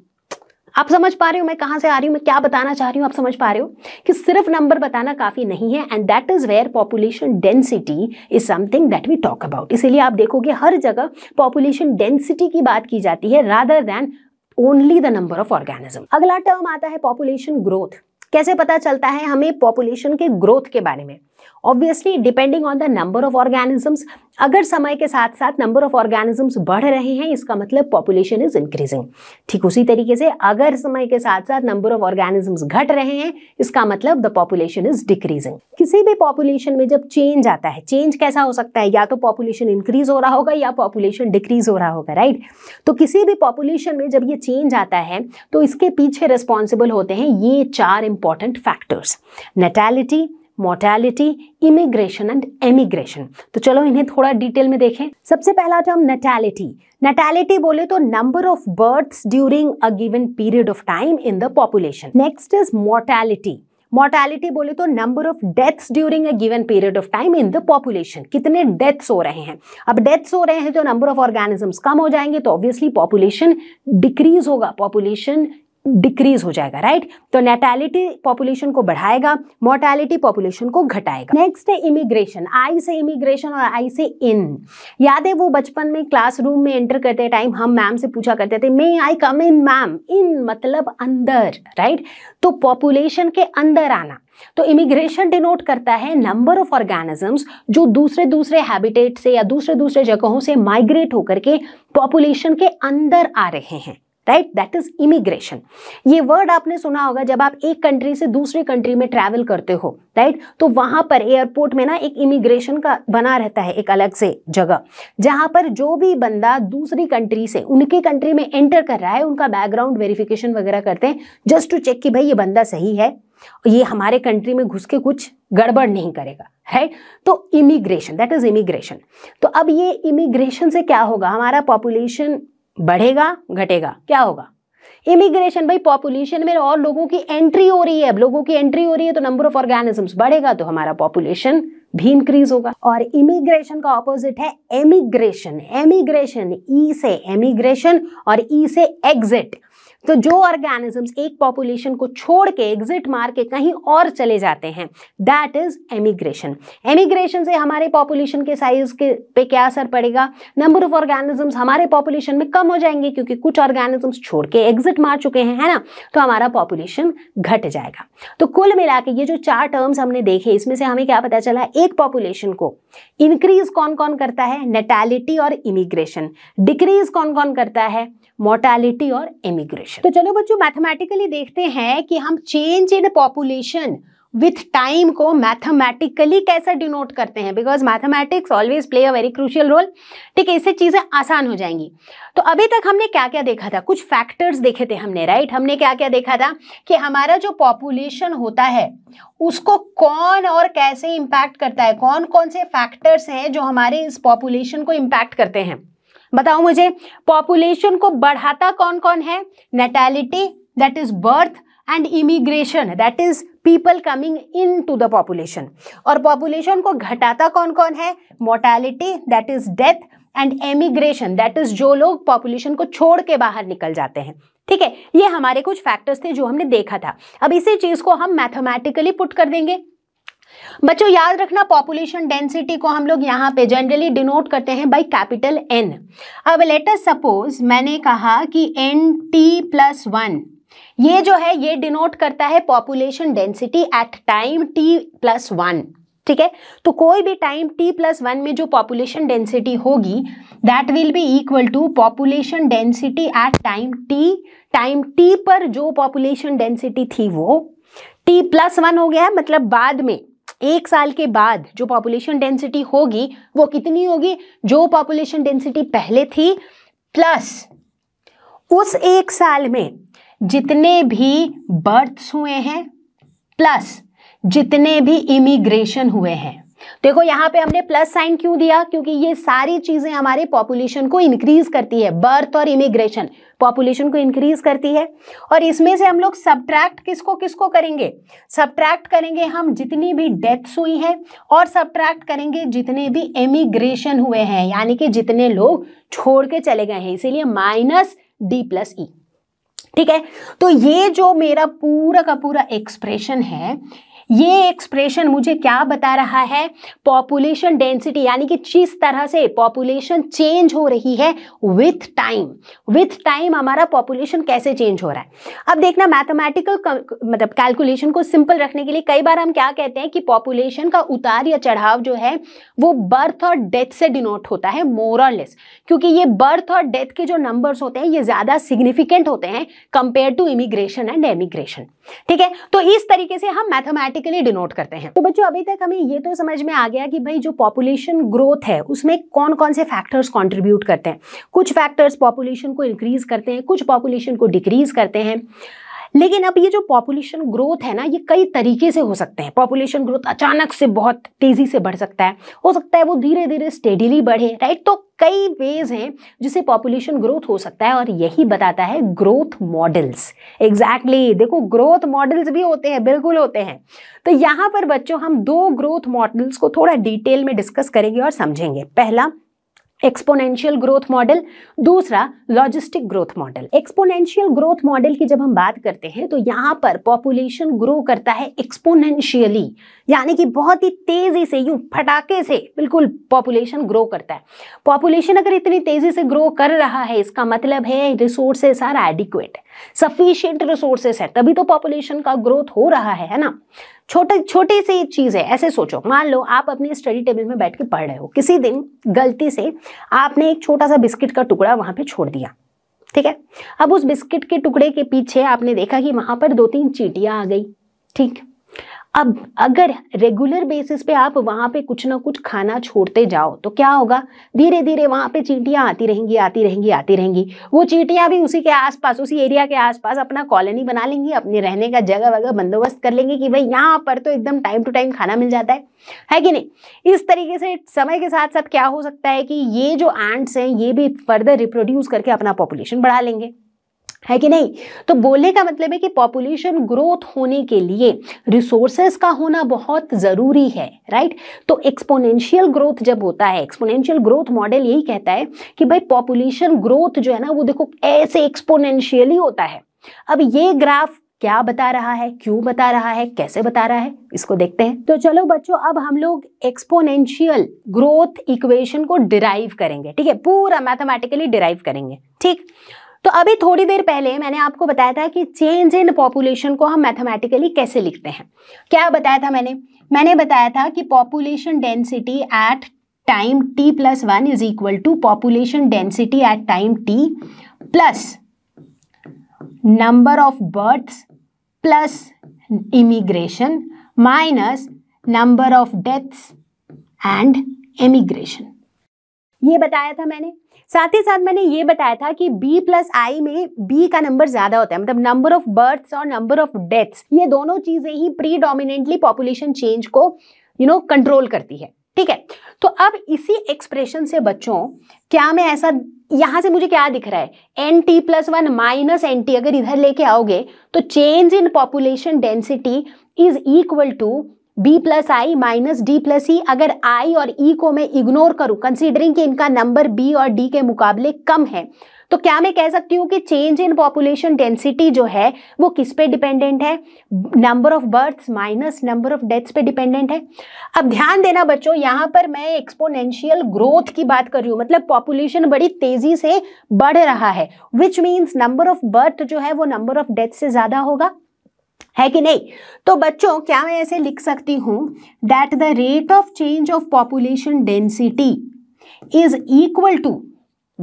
आप समझ पा रहे हो मैं कहां से आ रही हूं मैं क्या बताना चाह रही हूं आप समझ पा रहे हो कि सिर्फ नंबर बताना काफ़ी नहीं है and that is where population density is something that we talk about इसीलिए आप देखोगे हर जगह पॉपुलेशन डेंसिटी की बात की जाती है rather than only the number of organism अगला टर्म आता है पॉपुलेशन ग्रोथ कैसे पता चलता है हमें पॉपुलेशन के ग्रोथ के बारे में obviously depending on the number of organisms अगर समय के साथ साथ नंबर ऑफ ऑर्गेनिजम्स बढ़ रहे हैं इसका मतलब पॉपुलेशन इज इंक्रीजिंग ठीक उसी तरीके से अगर समय के साथ साथ नंबर ऑफ ऑर्गेनिजम्स घट रहे हैं इसका मतलब द पॉपुलेशन इज डिक्रीजिंग किसी भी पॉपुलेशन में जब चेंज आता है चेंज कैसा हो सकता है या तो पॉपुलेशन इंक्रीज हो रहा होगा या पॉपुलेशन डिक्रीज हो रहा होगा राइट तो किसी भी पॉपुलेशन में जब ये चेंज आता है तो इसके पीछे रिस्पॉन्सिबल होते हैं ये चार important factors natality mortality immigration and emigration तो चलो इन्हें थोड़ा डिटेल में देखें सबसे पहला टर्म नेटैलिटी नेटैलिटी बोले तो number of births during a given period of time in the population next is mortality mortality बोले तो number of deaths during a given period of time in the population कितने डेथ्स हो रहे हैं अब डेथ्स हो रहे हैं तो नंबर ऑफ ऑर्गेनिजम्स कम हो जाएंगे तो ऑब्वियसली पॉपुलेशन डिक्रीज होगा पॉपुलेशन डिक्रीज हो जाएगा राइट तो नेटैलिटी पॉपुलेशन को बढ़ाएगा मोर्टैलिटी पॉपुलेशन को घटाएगा नेक्स्ट है इमिग्रेशन आई से इमिग्रेशन और आई से इन याद है वो बचपन में क्लासरूम में एंटर करते टाइम हम मैम से पूछा करते थे मे आई कम इन मैम इन मतलब अंदर राइट तो पॉपुलेशन के अंदर आना तो इमिग्रेशन डिनोट करता है नंबर ऑफ ऑर्गेनिजम्स जो दूसरे दूसरे हैबिटेट से या दूसरे दूसरे जगहों से माइग्रेट होकर के पॉपुलेशन के अंदर आ रहे हैं राइट दैट इज इमिग्रेशन ये वर्ड आपने सुना होगा जब आप एक कंट्री से दूसरे कंट्री में ट्रैवल करते हो राइट तो वहां पर एयरपोर्ट में ना एक इमिग्रेशन का बना रहता है एक अलग से जगह जहां पर जो भी बंदा दूसरी कंट्री से उनके कंट्री में एंटर कर रहा है उनका बैकग्राउंड वेरिफिकेशन वगैरह करते हैं जस्ट टू चेक कि भाई ये बंदा सही है ये हमारे कंट्री में घुस के कुछ गड़बड़ नहीं करेगा है तो इमिग्रेशन दैट इज इमिग्रेशन तो अब ये इमिग्रेशन से क्या होगा हमारा पॉपुलेशन बढ़ेगा घटेगा क्या होगा इमिग्रेशन भाई पॉपुलेशन में और लोगों की एंट्री हो रही है अब लोगों की एंट्री हो रही है तो नंबर ऑफ ऑर्गेनिजम्स बढ़ेगा तो हमारा पॉपुलेशन भी इंक्रीज होगा और इमिग्रेशन का ऑपोजिट है एमिग्रेशन एमिग्रेशन ई से एमिग्रेशन और ई e से एग्जिट तो जो ऑर्गेनिजम्स एक पॉपुलेशन को छोड़ के एग्जिट मार के कहीं और चले जाते हैं दैट इज एमिग्रेशन एमिग्रेशन से हमारे पॉपुलेशन के साइज के पे क्या असर पड़ेगा नंबर ऑफ ऑर्गेनिजम्स हमारे पॉपुलेशन में कम हो जाएंगे क्योंकि कुछ ऑर्गेनिजम्स छोड़ के एग्जिट मार चुके हैं है ना तो हमारा पॉपुलेशन घट जाएगा तो कुल मिला के ये जो चार टर्म्स हमने देखे इसमें से हमें क्या पता चला एक पॉपुलेशन को इंक्रीज कौन कौन करता है नेटैलिटी और इमिग्रेशन डिक्रीज कौन कौन करता है मोर्टैलिटी और इमिग्रेशन तो चलो बच्चों मैथमेटिकली देखते हैं कि हम change in population with time को मैथमेटिकली कैसे डिनोट करते हैं because mathematics always play a very crucial role ठीक है इससे चीज़ें आसान हो जाएंगी तो अभी तक हमने क्या क्या देखा था कुछ फैक्टर्स देखे थे हमने राइट हमने क्या क्या देखा था कि हमारा जो पॉपुलेशन होता है उसको कौन और कैसे इम्पैक्ट करता है कौन कौन से फैक्टर्स हैं जो हमारे इस पॉपुलेशन को इम्पैक्ट करते हैं बताओ मुझे पॉपुलेशन को बढ़ाता कौन कौन है natality that is birth and immigration that is people coming into the population और पॉपुलेशन को घटाता कौन कौन है mortality that is death and emigration that is जो लोग पॉपुलेशन को छोड़ के बाहर निकल जाते हैं ठीक है ये हमारे कुछ फैक्टर्स थे जो हमने देखा था अब इसी चीज को हम मैथमेटिकली पुट कर देंगे बच्चों याद रखना पॉपुलेशन डेंसिटी को हम लोग यहाँ पे जनरली डिनोट करते हैं बाय कैपिटल एन अब लेटर सपोज मैंने कहा कि एन टी प्लस वन ये जो है ये डिनोट करता है population density at time t plus one ठीक है तो कोई भी टाइम टी प्लस वन में जो पॉपुलेशन डेंसिटी होगी that will be equal to population density at time t time t पर जो पॉपुलेशन डेंसिटी थी वो टी प्लस वन हो गया मतलब बाद में एक साल के बाद जो पॉपुलेशन डेंसिटी होगी वो कितनी होगी जो पॉपुलेशन डेंसिटी पहले थी प्लस उस एक साल में जितने भी बर्थ्स हुए हैं प्लस जितने भी इमिग्रेशन हुए हैं देखो यहाँ पे हमने प्लस साइन क्यों दिया क्योंकि ये सारी चीज़ें हमारे पॉपुलेशन को इंक्रीज करती है बर्थ और इमिग्रेशन पॉपुलेशन को इंक्रीज करती है और इसमें से हम लोग सब्ट्रैक्ट किसको किसको करेंगे सब्ट्रैक्ट करेंगे हम जितनी भी डेथ्स हुई हैं और सब्ट्रैक्ट करेंगे जितने भी इमिग्रेशन हुए हैं यानी कि जितने लोग छोड़ के चले गए हैं इसीलिए माइनस डी प्लस ई ठीक है तो ये जो मेरा पूरा का पूरा एक्सप्रेशन है ये एक्सप्रेशन मुझे क्या बता रहा है पॉपुलेशन डेंसिटी यानी कि जिस तरह से पॉपुलेशन चेंज हो रही है विथ टाइम विथ टाइम हमारा पॉपुलेशन कैसे चेंज हो रहा है अब देखना मैथमेटिकल मतलब कैलकुलेशन को सिंपल रखने के लिए कई बार हम क्या कहते हैं कि पॉपुलेशन का उतार या चढ़ाव जो है वो बर्थ और डेथ से डिनोट होता है मोरलेस लेस क्योंकि ये बर्थ और डेथ के जो नंबर्स होते हैं ये ज़्यादा सिग्निफिकेंट होते हैं compare to immigration and emigration ठीक है तो इस तरीके से हम मैथमेटिक ऑटोमेटिकली डिनोट करते हैं तो बच्चों अभी तक हमें ये तो समझ में आ गया कि भाई जो पॉपुलेशन ग्रोथ है उसमें कौन कौन से फैक्टर्स कॉन्ट्रीब्यूट करते हैं कुछ फैक्टर्स पॉपुलेशन को इंक्रीज करते हैं कुछ पॉपुलेशन को डिक्रीज करते हैं लेकिन अब ये जो पॉपुलेशन ग्रोथ है ना ये कई तरीके से हो सकते हैं पॉपुलेशन ग्रोथ अचानक से बहुत तेज़ी से बढ़ सकता है हो सकता है वो धीरे धीरे स्टेडीली बढ़े राइट तो कई वेज हैं जिसे पॉपुलेशन ग्रोथ हो सकता है और यही बताता है ग्रोथ मॉडल्स एग्जैक्टली exactly, देखो ग्रोथ मॉडल्स भी होते हैं बिल्कुल होते हैं तो यहाँ पर बच्चों हम दो ग्रोथ मॉडल्स को थोड़ा डिटेल में डिस्कस करेंगे और समझेंगे पहला एक्सपोनेंशियल ग्रोथ मॉडल दूसरा logistic growth model exponential growth model की जब हम बात करते हैं तो यहाँ पर पॉपुलेशन ग्रो करता है एक्सपोनेंशियली यानी कि बहुत ही तेज़ी से यू फटाके से बिल्कुल पॉपुलेशन ग्रो करता है पॉपुलेशन अगर इतनी तेज़ी से ग्रो कर रहा है इसका मतलब है resources are adequate sufficient resources है तभी तो पॉपुलेशन का ग्रोथ हो रहा है, है ना छोटे छोटी सी चीज़ है ऐसे सोचो मान लो आप अपने स्टडी टेबल में बैठ के पढ़ रहे हो किसी दिन गलती से आपने एक छोटा सा बिस्किट का टुकड़ा वहाँ पे छोड़ दिया ठीक है अब उस बिस्किट के टुकड़े के पीछे आपने देखा कि वहाँ पर दो तीन चीटियाँ आ गई ठीक अब अगर रेगुलर बेसिस पे आप वहाँ पे कुछ ना कुछ खाना छोड़ते जाओ तो क्या होगा धीरे धीरे वहाँ पे चींटियाँ आती रहेंगी आती रहेंगी आती रहेंगी वो चींटियाँ भी उसी के आसपास उसी एरिया के आसपास अपना कॉलोनी बना लेंगी अपने रहने का जगह वगैरह बंदोबस्त कर लेंगी कि भाई यहाँ पर तो एकदम टाइम टू टाइम खाना मिल जाता है है कि नहीं इस तरीके से समय के साथ साथ क्या हो सकता है कि ये जो एंट्स हैं ये भी फर्दर रिप्रोड्यूस करके अपना पॉपुलेशन बढ़ा लेंगे है कि नहीं तो बोलने का मतलब है कि पॉपुलेशन ग्रोथ होने के लिए रिसोर्सेज का होना बहुत ज़रूरी है राइट तो एक्सपोनेंशियल ग्रोथ जब होता है एक्सपोनेंशियल ग्रोथ मॉडल यही कहता है कि भाई पॉपुलेशन ग्रोथ जो है ना वो देखो ऐसे एक्सपोनेंशियली होता है अब ये ग्राफ क्या बता रहा है क्यों बता रहा है कैसे बता रहा है इसको देखते हैं तो चलो बच्चों अब हम लोग एक्सपोनेंशियल ग्रोथ इक्वेशन को डिराइव करेंगे ठीक है पूरा मैथमेटिकली डिराइव करेंगे ठीक तो अभी थोड़ी देर पहले मैंने आपको बताया था कि चेंज इन पॉपुलेशन को हम मैथमेटिकली कैसे लिखते हैं क्या बताया था मैंने मैंने बताया था कि population density at time t plus one is equal to population density at time t plus number of births plus immigration minus number of deaths and emigration ये बताया था मैंने साथ ही साथ मैंने ये बताया था कि बी प्लस आई में बी का नंबर ज्यादा होता है मतलब नंबर ऑफ बर्थ्स और नंबर ऑफ डेथ्स ये दोनों चीजें ही प्रीडोमिनेंटली पॉपुलेशन चेंज को यू नो कंट्रोल करती है ठीक है तो अब इसी एक्सप्रेशन से बच्चों क्या मैं ऐसा यहां से मुझे क्या दिख रहा है N t plus one minus N t अगर इधर लेके आओगे तो change in population density is equal to B plus I minus D plus E अगर आई और ई e को मैं इग्नोर करूं कंसीडरिंग कि इनका नंबर बी और डी के मुकाबले कम है तो क्या मैं कह सकती हूँ कि चेंज इन पॉपुलेशन डेंसिटी जो है वो किस पे डिपेंडेंट है number of births minus number of deaths पे डिपेंडेंट है अब ध्यान देना बच्चों यहाँ पर मैं एक्सपोनेंशियल ग्रोथ की बात कर रही हूँ मतलब पॉपुलेशन बड़ी तेजी से बढ़ रहा है which means number of birth जो है वो नंबर ऑफ डेथ से ज़्यादा होगा है कि नहीं तो बच्चों क्या मैं ऐसे लिख सकती हूँ that the rate of change of population density is equal to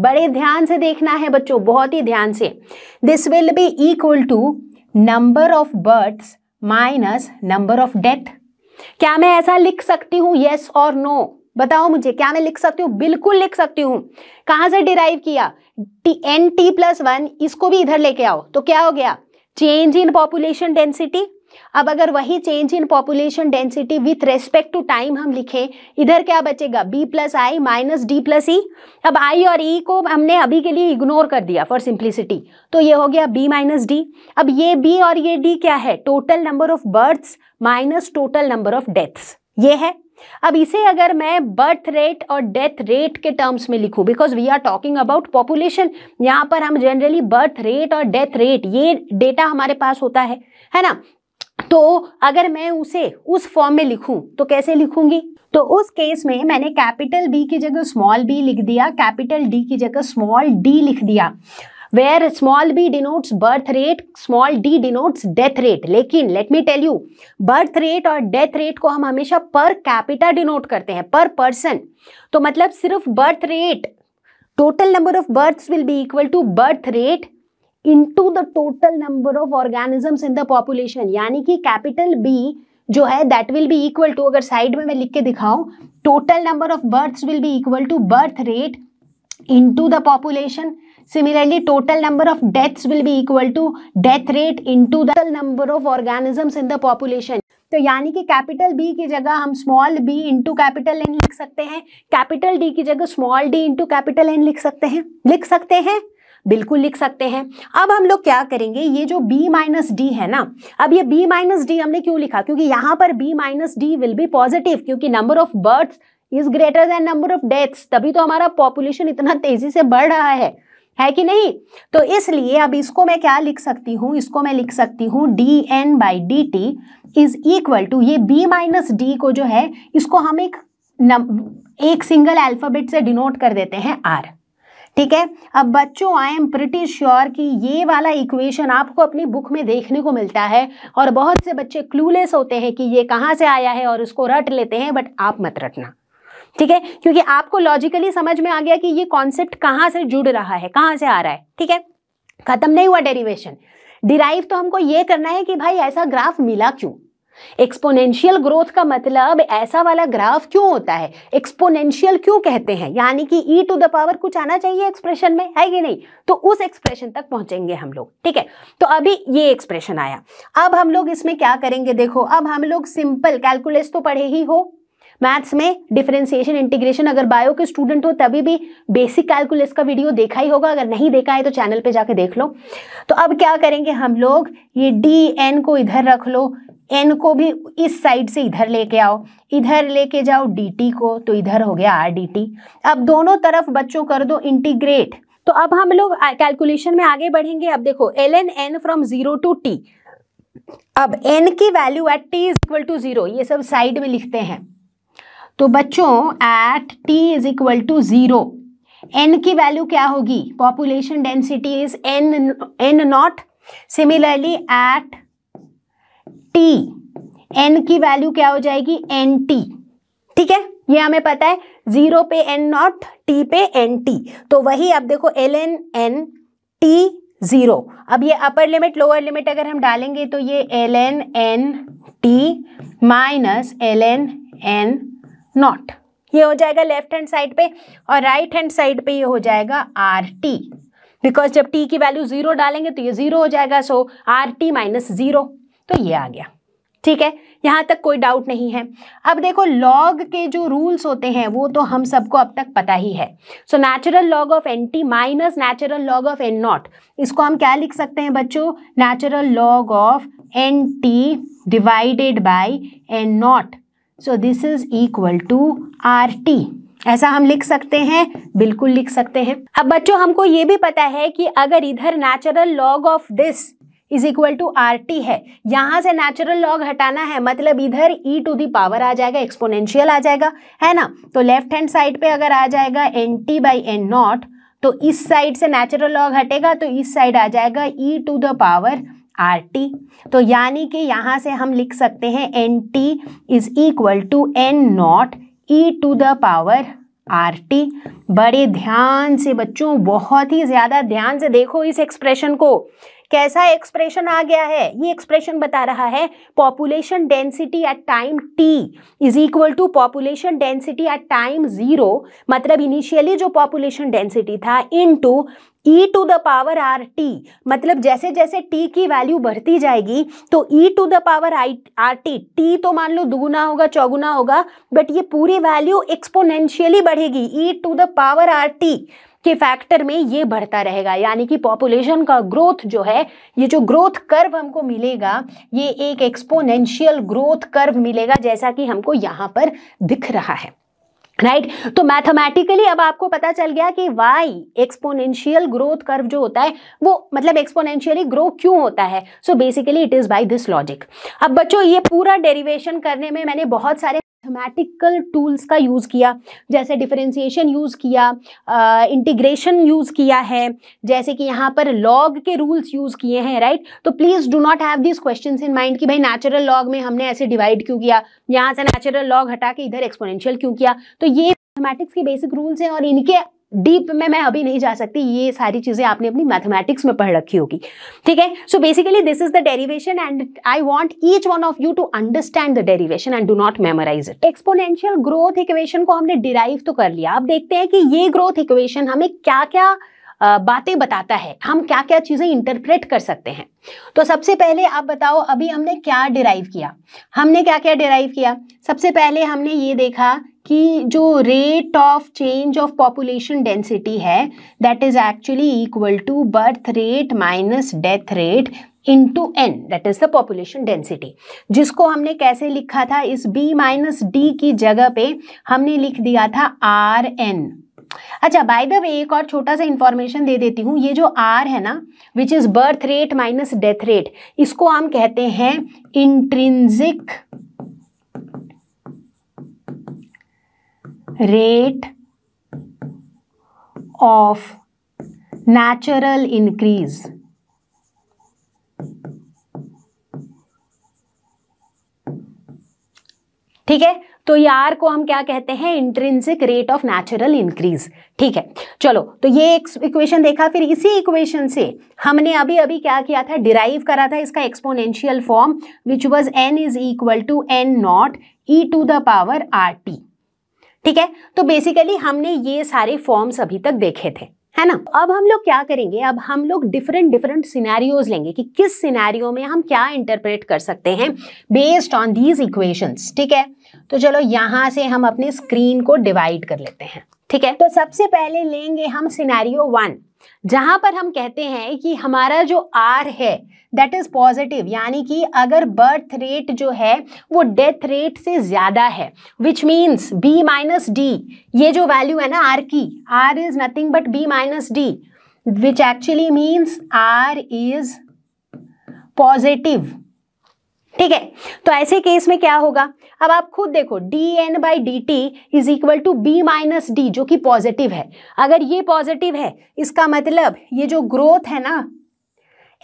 बड़े ध्यान से देखना है बच्चों बहुत ही ध्यान से this will be equal to number of births minus number of death क्या मैं ऐसा लिख सकती हूँ येस और नो बताओ मुझे क्या मैं लिख सकती हूँ बिल्कुल लिख सकती हूँ कहाँ से डिराइव किया t N t plus one इसको भी इधर लेके आओ तो क्या हो गया चेंज इन पॉपुलेशन डेंसिटी अब अगर वही change in population density with respect to time हम लिखें इधर क्या बचेगा B plus I minus D plus E अब आई और ई e को हमने अभी के लिए इग्नोर कर दिया फॉर सिंप्लिसिटी तो ये हो गया बी माइनस डी अब ये बी और ये डी क्या है total number of births minus total number of deaths ये है अब इसे अगर मैं बर्थ रेट और डेथ रेट के टर्म्स में लिखूं because we are talking about population यहाँ पर हम जनरली बर्थ रेट और डेथ रेट ये डेटा हमारे पास होता है है ना तो अगर मैं उसे उस फॉर्म में लिखूं तो कैसे लिखूंगी तो उस केस में मैंने कैपिटल बी की जगह स्मॉल बी लिख दिया कैपिटल डी की जगह स्मॉल डी लिख दिया where small B denotes birth rate small D denotes death rate लेकिन let me tell you birth rate और डेथ रेट को हम हमेशा पर कैपिटा डिनोट करते हैं पर पर्सन तो मतलब सिर्फ birth rate total number of births will be equal to birth rate to the total number of organisms in the population यानी कि कैपिटल बी जो है that will be equal to अगर साइड में मैं लिख के दिखाऊं total number of births will be equal to birth rate into the population Similarly, total number of deaths will be equal to death rate into the number of organisms in the population. तो यानी कि कैपिटल बी की जगह हम small B into capital N लिख सकते हैं कैपिटल डी की जगह small D into capital N लिख सकते हैं लिख सकते हैं बिल्कुल लिख सकते हैं अब हम लोग क्या करेंगे ये जो b माइनस डी है ना अब ये b माइनस डी हमने क्यों लिखा क्योंकि यहाँ पर b minus D will be positive क्योंकि number of births is greater than number of deaths तभी तो हमारा पॉपुलेशन इतना तेजी से बढ़ रहा है है कि नहीं तो इसलिए अब इसको मैं क्या लिख सकती हूँ इसको मैं लिख सकती हूँ D N by D T is equal to ये बी माइनस डी को जो है इसको हम एक नम, एक सिंगल अल्फ़ाबेट से डिनोट कर देते हैं आर ठीक है अब बच्चों आई एम प्रिटी श्योर कि ये वाला इक्वेशन आपको अपनी बुक में देखने को मिलता है और बहुत से बच्चे क्लूलेस होते हैं कि ये कहाँ से आया है और उसको रट लेते हैं बट आप मत रटना ठीक है क्योंकि आपको लॉजिकली समझ में आ गया कि ये कॉन्सेप्ट कहां से जुड़ रहा है कहां से आ रहा है ठीक है खत्म नहीं हुआ डेरिवेशन डिराइव तो हमको ये करना है कि भाई ऐसा ग्राफ मिला क्यों एक्सपोनेंशियल ग्रोथ का मतलब ऐसा वाला ग्राफ क्यों होता है एक्सपोनेंशियल क्यों कहते हैं यानी कि ई टू द पावर कुछ आना चाहिए एक्सप्रेशन में है कि नहीं तो उस एक्सप्रेशन तक पहुंचेंगे हम लोग ठीक है तो अभी ये एक्सप्रेशन आया अब हम लोग इसमें क्या करेंगे देखो अब हम लोग सिंपल कैलकुलेस तो पढ़े ही हो मैथ्स में डिफरेंशिएशन इंटीग्रेशन अगर बायो के स्टूडेंट हो तभी भी बेसिक कैलकुलस का वीडियो देखा ही होगा अगर नहीं देखा है तो चैनल पे जाके देख लो तो अब क्या करेंगे हम लोग ये डी एन को इधर रख लो एन को भी इस साइड से इधर लेके आओ इधर लेके जाओ डी टी को तो इधर हो गया आर डी टी अब दोनों तरफ बच्चों कर दो इंटीग्रेट तो अब हम लोग कैलकुलेशन में आगे बढ़ेंगे अब देखो L N N from zero to T अब एन की value at T is equal to zero ये सब साइड में लिखते हैं तो बच्चों at T is equal to zero N की वैल्यू क्या होगी population density is N N naught similarly at T N की वैल्यू क्या हो जाएगी एन टी ठीक है ये हमें पता है जीरो पे एन नॉट टी पे एन टी तो वही अब देखो L N N T zero अब ये अपर लिमिट लोअर लिमिट अगर हम डालेंगे तो ये L N N T minus L N N naught ये हो जाएगा लेफ्ट हैंड साइड पे और राइट हैंड साइड पे ये हो जाएगा आर टी बिकॉज जब टी की वैल्यू जीरो डालेंगे तो ये जीरो हो जाएगा so R T minus zero तो ये आ गया ठीक है यहाँ तक कोई डाउट नहीं है अब देखो लॉग के जो रूल्स होते हैं वो तो हम सबको अब तक पता ही है so natural log of N T minus natural log of N naught इसको हम क्या लिख सकते हैं बच्चों natural log of N T divided by N naught so this is equal to R T ऐसा हम लिख सकते हैं बिल्कुल लिख सकते हैं अब बच्चों हमको ये भी पता है कि अगर इधर natural log of this is equal to R T है यहाँ से नेचुरल लॉग हटाना है मतलब इधर ई टू दी पावर आ जाएगा एक्सपोनेंशियल आ जाएगा है ना तो लेफ्ट हैंड साइड पे अगर आ जाएगा N T by N naught तो इस साइड से नेचुरल लॉग हटेगा तो इस साइड आ जाएगा E to the power R T तो यानी कि यहाँ से हम लिख सकते हैं N T is equal to N naught E to the power R T बड़े ध्यान से बच्चों बहुत ही ज़्यादा ध्यान से देखो इस एक्सप्रेशन को कैसा एक्सप्रेशन आ गया है ये एक्सप्रेशन बता रहा है population density at time T is equal to population density at time zero मतलब इनिशियली जो पॉपुलेशन डेंसिटी था into E to the power R T मतलब जैसे जैसे टी की वैल्यू बढ़ती जाएगी तो E to the power I R T T तो मान लो दुगुना होगा चौगुना होगा बट ये पूरी वैल्यू एक्सपोनेंशियली बढ़ेगी E to the power R T के फैक्टर में ये बढ़ता रहेगा यानी कि पॉपुलेशन का ग्रोथ जो है ये जो ग्रोथ कर्व हमको मिलेगा ये एक एक्सपोनेंशियल ग्रोथ कर्व मिलेगा जैसा कि हमको यहाँ पर दिख रहा है राइट right? तो मैथमेटिकली अब आपको पता चल गया कि वाई एक्सपोनेंशियल ग्रोथ कर्व जो होता है वो मतलब एक्सपोनेंशियली ग्रो क्यों होता है so basically it is by this logic अब बच्चों ये पूरा डेरिवेशन करने में मैंने बहुत सारे मैथमेटिकल टूल्स का यूज़ किया जैसे डिफरेंशिएशन यूज़ किया इंटीग्रेशन यूज़ किया है जैसे कि यहाँ पर लॉग के रूल्स यूज़ किए हैं राइट तो please do not have this question in mind कि भाई नेचुरल लॉग में हमने ऐसे डिवाइड क्यों किया यहाँ से नेचुरल लॉग हटा के इधर एक्सपोनेंशियल क्यों किया तो ये मैथमेटिक्स के बेसिक रूल्स हैं और इनके डीप में मैं अभी नहीं जा सकती ये सारी चीज़ें आपने अपनी मैथमेटिक्स में पढ़ रखी होगी ठीक है so basically this is the derivation and I want each one of you to understand the derivation and do not memorise it exponential growth equation को हमने डिराइव तो कर लिया अब देखते हैं कि ये ग्रोथ इक्वेशन हमें क्या क्या बातें बताता है हम क्या क्या चीज़ें इंटरप्रेट कर सकते हैं तो सबसे पहले आप बताओ अभी हमने क्या डिराइव किया हमने क्या क्या डिराइव किया सबसे पहले हमने ये देखा कि जो rate of change of population density है that is actually equal to birth rate minus death rate into N that is the population density जिसको हमने कैसे लिखा था इस बी माइनस डी की जगह पे हमने लिख दिया था आर एन अच्छा बाय द वे एक और छोटा सा इन्फॉर्मेशन दे देती हूँ ये जो आर है ना which is birth rate minus death rate इसको हम कहते हैं intrinsic rate of natural increase ठीक है तो ये आर को हम क्या कहते हैं intrinsic rate of natural increase ठीक है चलो तो ये इक्वेशन देखा फिर इसी इक्वेशन से हमने अभी अभी क्या किया था डिराइव करा था इसका exponential form which was N is equal to N naught E to the power R T ठीक है तो बेसिकली हमने ये सारे फॉर्म्स अभी तक देखे थे है ना अब हम लोग क्या करेंगे अब हम लोग डिफरेंट डिफरेंट सिनेरियोज लेंगे कि किस सिनेरियो में हम क्या इंटरप्रेट कर सकते हैं बेस्ड ऑन दीज इक्वेशंस ठीक है तो चलो यहाँ से हम अपने स्क्रीन को डिवाइड कर लेते हैं ठीक है तो सबसे पहले लेंगे हम सिनेरियो वन जहां पर हम कहते हैं कि हमारा जो आर है दैट इज पॉजिटिव यानी कि अगर बर्थ रेट जो है वो डेथ रेट से ज़्यादा है which means B minus D ये जो वैल्यू है ना आर की R is nothing but B minus D which actually means R is positive ठीक है तो ऐसे केस में क्या होगा अब आप खुद देखो D N by D T is equal to B minus D जो कि पॉजिटिव है अगर ये पॉजिटिव है इसका मतलब ये जो ग्रोथ है ना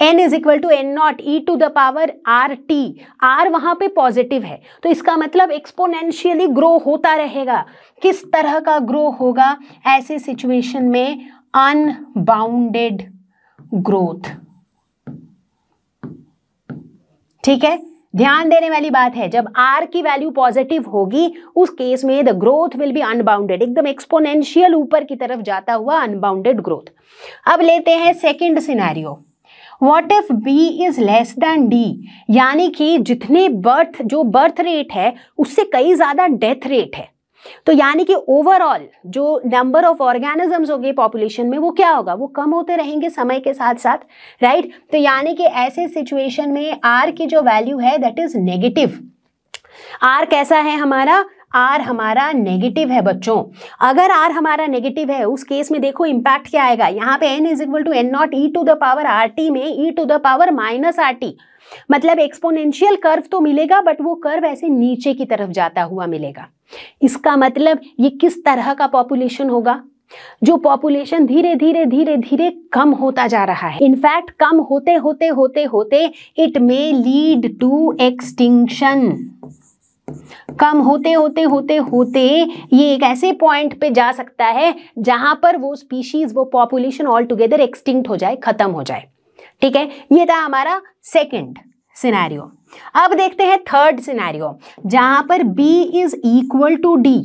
N is equal to N naught E to the power R T R वहां पे पॉजिटिव है तो इसका मतलब एक्सपोनेंशियली ग्रो होता रहेगा किस तरह का ग्रो होगा ऐसे सिचुएशन में अनबाउंडेड ग्रोथ ठीक है ध्यान देने वाली बात है जब आर की वैल्यू पॉजिटिव होगी उस केस में the growth will be unbounded एकदम एक्सपोनेंशियल ऊपर की तरफ जाता हुआ अनबाउंडेड ग्रोथ अब लेते हैं second scenario what if B is less than D यानी कि जितने बर्थ जो बर्थ रेट है उससे कई ज़्यादा डेथ रेट है तो यानी कि ओवरऑल जो नंबर ऑफ ऑर्गेनिजम्स होंगे पॉपुलेशन में वो क्या होगा वो कम होते रहेंगे समय के साथ साथ राइट right? तो यानी कि ऐसे सिचुएशन में आर की जो वैल्यू है दैट इज नेगेटिव आर कैसा है हमारा आर हमारा नेगेटिव है बच्चों अगर आर हमारा नेगेटिव है उस केस में देखो इम्पैक्ट क्या आएगा यहाँ पे N is equal to N naught E to the power R T में E to the power minus R T मतलब एक्सपोनेंशियल कर्व तो मिलेगा बट वो कर्व ऐसे नीचे की तरफ जाता हुआ मिलेगा इसका मतलब ये किस तरह का पॉपुलेशन होगा जो पॉपुलेशन धीरे धीरे धीरे धीरे कम होता जा रहा है इनफैक्ट कम होते होते होते होते it may lead to extinction कम होते होते होते होते ये एक ऐसे पॉइंट पे जा सकता है जहां पर वो स्पीशीज वो पॉपुलेशन ऑल टुगेदर एक्सटिंक्ट हो जाए खत्म हो जाए ठीक है ये था हमारा सेकेंड सिनेरियो अब देखते हैं थर्ड सिनेरियो जहां पर B is equal to D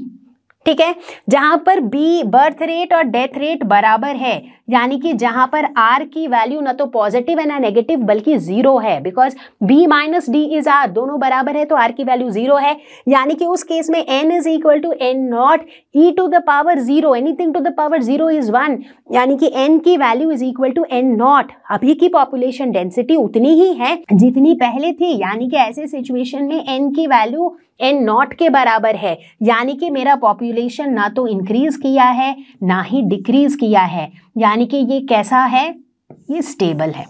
ठीक है जहां पर बी बर्थ रेट और डेथ रेट बराबर है यानी कि जहां पर आर की वैल्यू ना तो पॉजिटिव है ना नेगेटिव बल्कि जीरो है because B minus D is R दोनों बराबर है तो आर की वैल्यू जीरो है यानी कि उस केस में N is equal to N naught E to the power zero anything to the power zero is one यानी कि एन की value is equal to N naught अभी की पॉपुलेशन डेंसिटी उतनी ही है जितनी पहले थी यानी कि ऐसे सिचुएशन में एन की वैल्यू एन नॉट के बराबर है यानी कि मेरा पॉपुलेशन ना तो इंक्रीज किया है ना ही डिक्रीज किया है यानी कि ये कैसा है ये स्टेबल है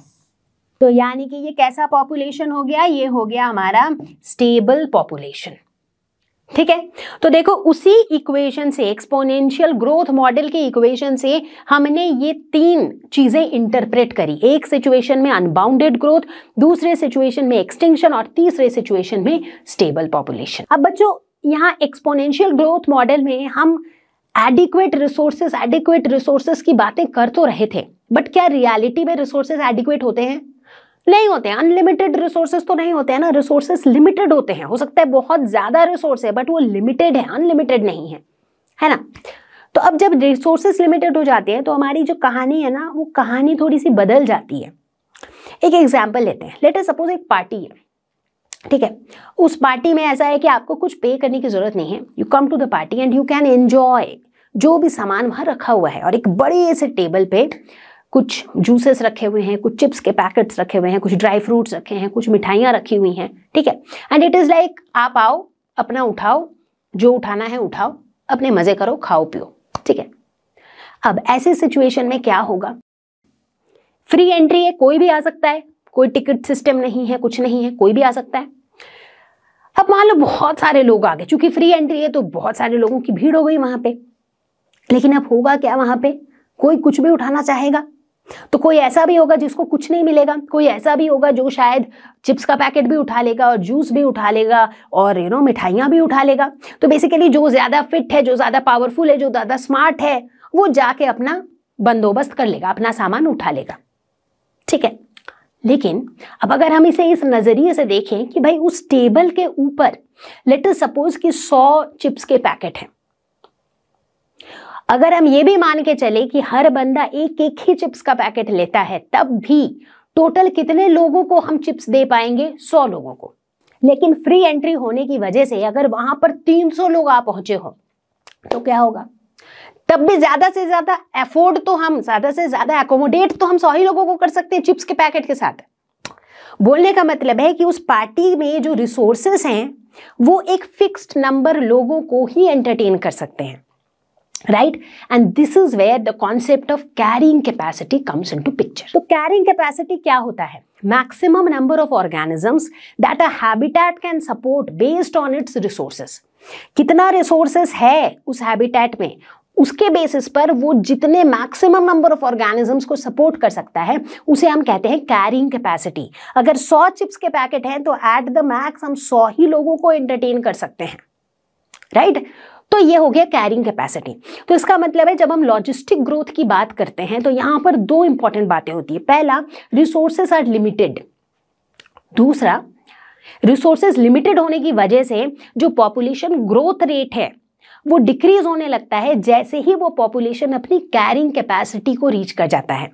तो यानी कि ये कैसा पॉपुलेशन हो गया ये हो गया हमारा स्टेबल पॉपुलेशन ठीक है तो देखो उसी इक्वेशन से एक्सपोनेंशियल ग्रोथ मॉडल के इक्वेशन से हमने ये तीन चीज़ें इंटरप्रेट करी एक सिचुएशन में अनबाउंडेड ग्रोथ दूसरे सिचुएशन में एक्सटिंक्शन और तीसरे सिचुएशन में स्टेबल पॉपुलेशन अब बच्चों यहाँ एक्सपोनेंशियल ग्रोथ मॉडल में हम एडिक्वेट रिसोर्सेस एडिक्वेट रिसोर्सेस की बातें कर तो रहे थे बट क्या रियलिटी में रिसोर्सेज एडिक्वेट होते हैं नहीं होते हैं अनलिमिटेड रिसोर्सेज तो नहीं होते हैं ना रिसोर्सेज लिमिटेड होते हैं हो सकता है बहुत ज़्यादा रिसोर्स है बट वो लिमिटेड है अनलिमिटेड नहीं है है ना तो अब जब रिसोर्सेज लिमिटेड हो जाते हैं तो हमारी जो कहानी है ना वो कहानी थोड़ी सी बदल जाती है एक एग्जाम्पल लेते हैं लेटर सपोज एक पार्टी है ठीक है उस पार्टी में ऐसा है कि आपको कुछ पे करने की ज़रूरत नहीं है you come to the party and you can enjoy जो भी सामान वहाँ रखा हुआ है और एक बड़े से टेबल पे कुछ जूसेस रखे हुए हैं कुछ चिप्स के पैकेट्स रखे हुए हैं कुछ ड्राई फ्रूट्स रखे हैं कुछ मिठाइयाँ रखी हुई हैं ठीक है एंड इट इज़ लाइक आप आओ अपना उठाओ जो उठाना है उठाओ अपने मज़े करो खाओ पियो ठीक है अब ऐसे सिचुएशन में क्या होगा फ्री एंट्री है कोई भी आ सकता है कोई टिकट सिस्टम नहीं है कुछ नहीं है कोई भी आ सकता है अब मान लो बहुत सारे लोग आ गए चूंकि फ्री एंट्री है तो बहुत सारे लोगों की भीड़ हो गई वहां पे लेकिन अब होगा क्या वहाँ पे कोई कुछ भी उठाना चाहेगा तो कोई ऐसा भी होगा जिसको कुछ नहीं मिलेगा कोई ऐसा भी होगा जो शायद चिप्स का पैकेट भी उठा लेगा और जूस भी उठा लेगा और यू नो मिठाइयाँ भी उठा लेगा तो बेसिकली जो ज़्यादा फिट है जो ज़्यादा पावरफुल है जो ज़्यादा स्मार्ट है वो जाके अपना बंदोबस्त कर लेगा अपना सामान उठा लेगा ठीक है लेकिन अब अगर हम इसे इस नज़रिए से देखें कि भाई उस टेबल के ऊपर लेटर सपोज कि सौ चिप्स के पैकेट हैं अगर हम ये भी मान के चले कि हर बंदा एक एक ही चिप्स का पैकेट लेता है तब भी टोटल कितने लोगों को हम चिप्स दे पाएंगे सौ लोगों को लेकिन फ्री एंट्री होने की वजह से अगर वहां पर तीन सौ लोग आ पहुंचे हो तो क्या होगा तब भी ज्यादा से ज्यादा एफोर्ड तो हम ज्यादा से ज्यादा एकोमोडेट तो हम सौ ही लोगों को कर सकते हैं चिप्स के पैकेट के साथ बोलने का मतलब है कि उस पार्टी में जो रिसोर्सेस हैं वो एक फिक्स्ड नंबर लोगों को ही एंटरटेन कर सकते हैं right and this is where the concept of carrying capacity comes into picture तो कैरिंग कैपेसिटी क्या होता है maximum number of organisms that a habitat can support based on its resources कितना रिसोर्सेस है उस हैबिटेट में उसके बेसिस पर वो जितने मैक्सिमम नंबर ऑफ ऑर्गेनिजम्स को सपोर्ट कर सकता है उसे हम कहते हैं कैरिंग कैपेसिटी अगर सौ चिप्स के पैकेट हैं तो एट द मैक्स हम सौ ही लोगों को एंटरटेन कर सकते हैं राइट right? तो ये हो गया कैरिंग कैपेसिटी तो इसका मतलब है जब हम लॉजिस्टिक ग्रोथ की बात करते हैं तो यहाँ पर दो इंपॉर्टेंट बातें होती है पहला रिसोर्सेस आर लिमिटेड दूसरा रिसोर्सेज लिमिटेड होने की वजह से जो पॉपुलेशन ग्रोथ रेट है वो डिक्रीज होने लगता है जैसे ही वो पॉपुलेशन अपनी कैरिंग कैपेसिटी को रीच कर जाता है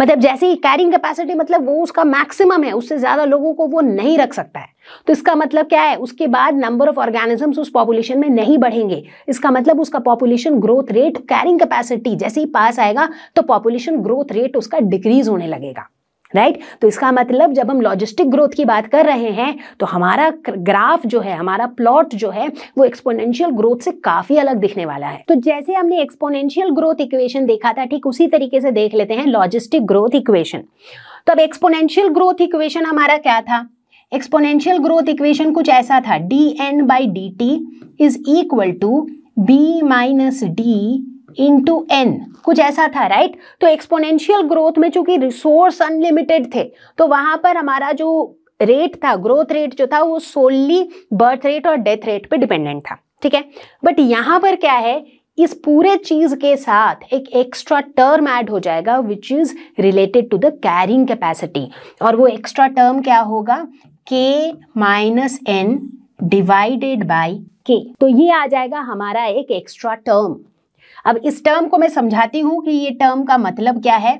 मतलब जैसे ही कैरिंग कैपेसिटी मतलब वो उसका मैक्सिमम है उससे ज़्यादा लोगों को वो नहीं रख सकता है तो इसका मतलब क्या है उसके बाद नंबर ऑफ ऑर्गेनिजम्स उस पॉपुलेशन में नहीं बढ़ेंगे इसका मतलब उसका population growth rate carrying capacity जैसे ही पास आएगा तो पॉपुलेशन ग्रोथ रेट उसका डिक्रीज होने लगेगा राइट right? तो इसका मतलब जब हम लॉजिस्टिक ग्रोथ की बात कर रहे हैं तो हमारा ग्राफ जो है हमारा प्लॉट जो है वो एक्सपोनेंशियल ग्रोथ से काफी अलग दिखने वाला है तो जैसे हमने एक्सपोनेंशियल ग्रोथ इक्वेशन देखा था ठीक उसी तरीके से देख लेते हैं लॉजिस्टिक ग्रोथ इक्वेशन तो अब एक्सपोनेंशियल ग्रोथ इक्वेशन हमारा क्या था एक्सपोनेंशियल ग्रोथ इक्वेशन कुछ ऐसा था D N by D T is equal to B minus D into N कुछ ऐसा था राइट तो एक्सपोनेंशियल ग्रोथ में चूंकि रिसोर्स अनलिमिटेड थे तो वहां पर हमारा जो रेट था ग्रोथ रेट जो था वो सोलली बर्थ रेट और डेथ रेट पे डिपेंडेंट था ठीक है बट यहाँ पर क्या है इस पूरे चीज के साथ एक एक्स्ट्रा टर्म ऐड हो जाएगा which is related to the carrying capacity और वो एक्स्ट्रा टर्म क्या होगा के माइनस एन डिवाइडेड बाई के तो ये आ जाएगा हमारा एक एक्स्ट्रा टर्म अब इस टर्म को मैं समझाती हूं कि ये टर्म का मतलब क्या है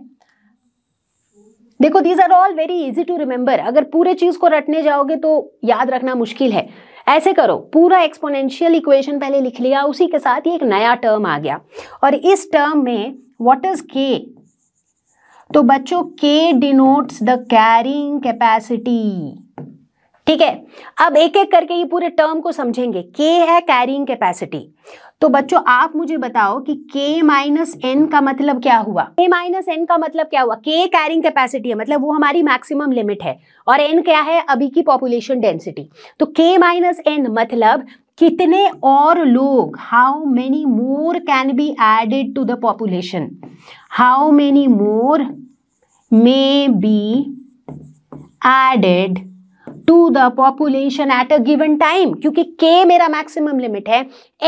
देखो these are all very easy to remember अगर पूरे चीज को रटने जाओगे तो याद रखना मुश्किल है ऐसे करो पूरा एक्सपोनेंशियल इक्वेशन पहले लिख लिया उसी के साथ ही एक नया टर्म आ गया और इस टर्म में वॉट इज के तो बच्चों के डिनोट्स द कैरिंग कैपेसिटी ठीक है अब एक एक करके ये पूरे टर्म को समझेंगे के है कैरिंग कैपेसिटी तो बच्चों आप मुझे बताओ कि k माइनस एन का मतलब क्या हुआ k माइनस एन का मतलब क्या हुआ k कैरिंग कैपेसिटी है मतलब वो हमारी मैक्सिमम लिमिट है और n क्या है अभी की पॉपुलेशन डेंसिटी तो k माइनस एन मतलब कितने और लोग how many more can be added to the population how many more may be added to the population at a given time क्योंकि k मेरा मैक्सिमम लिमिट है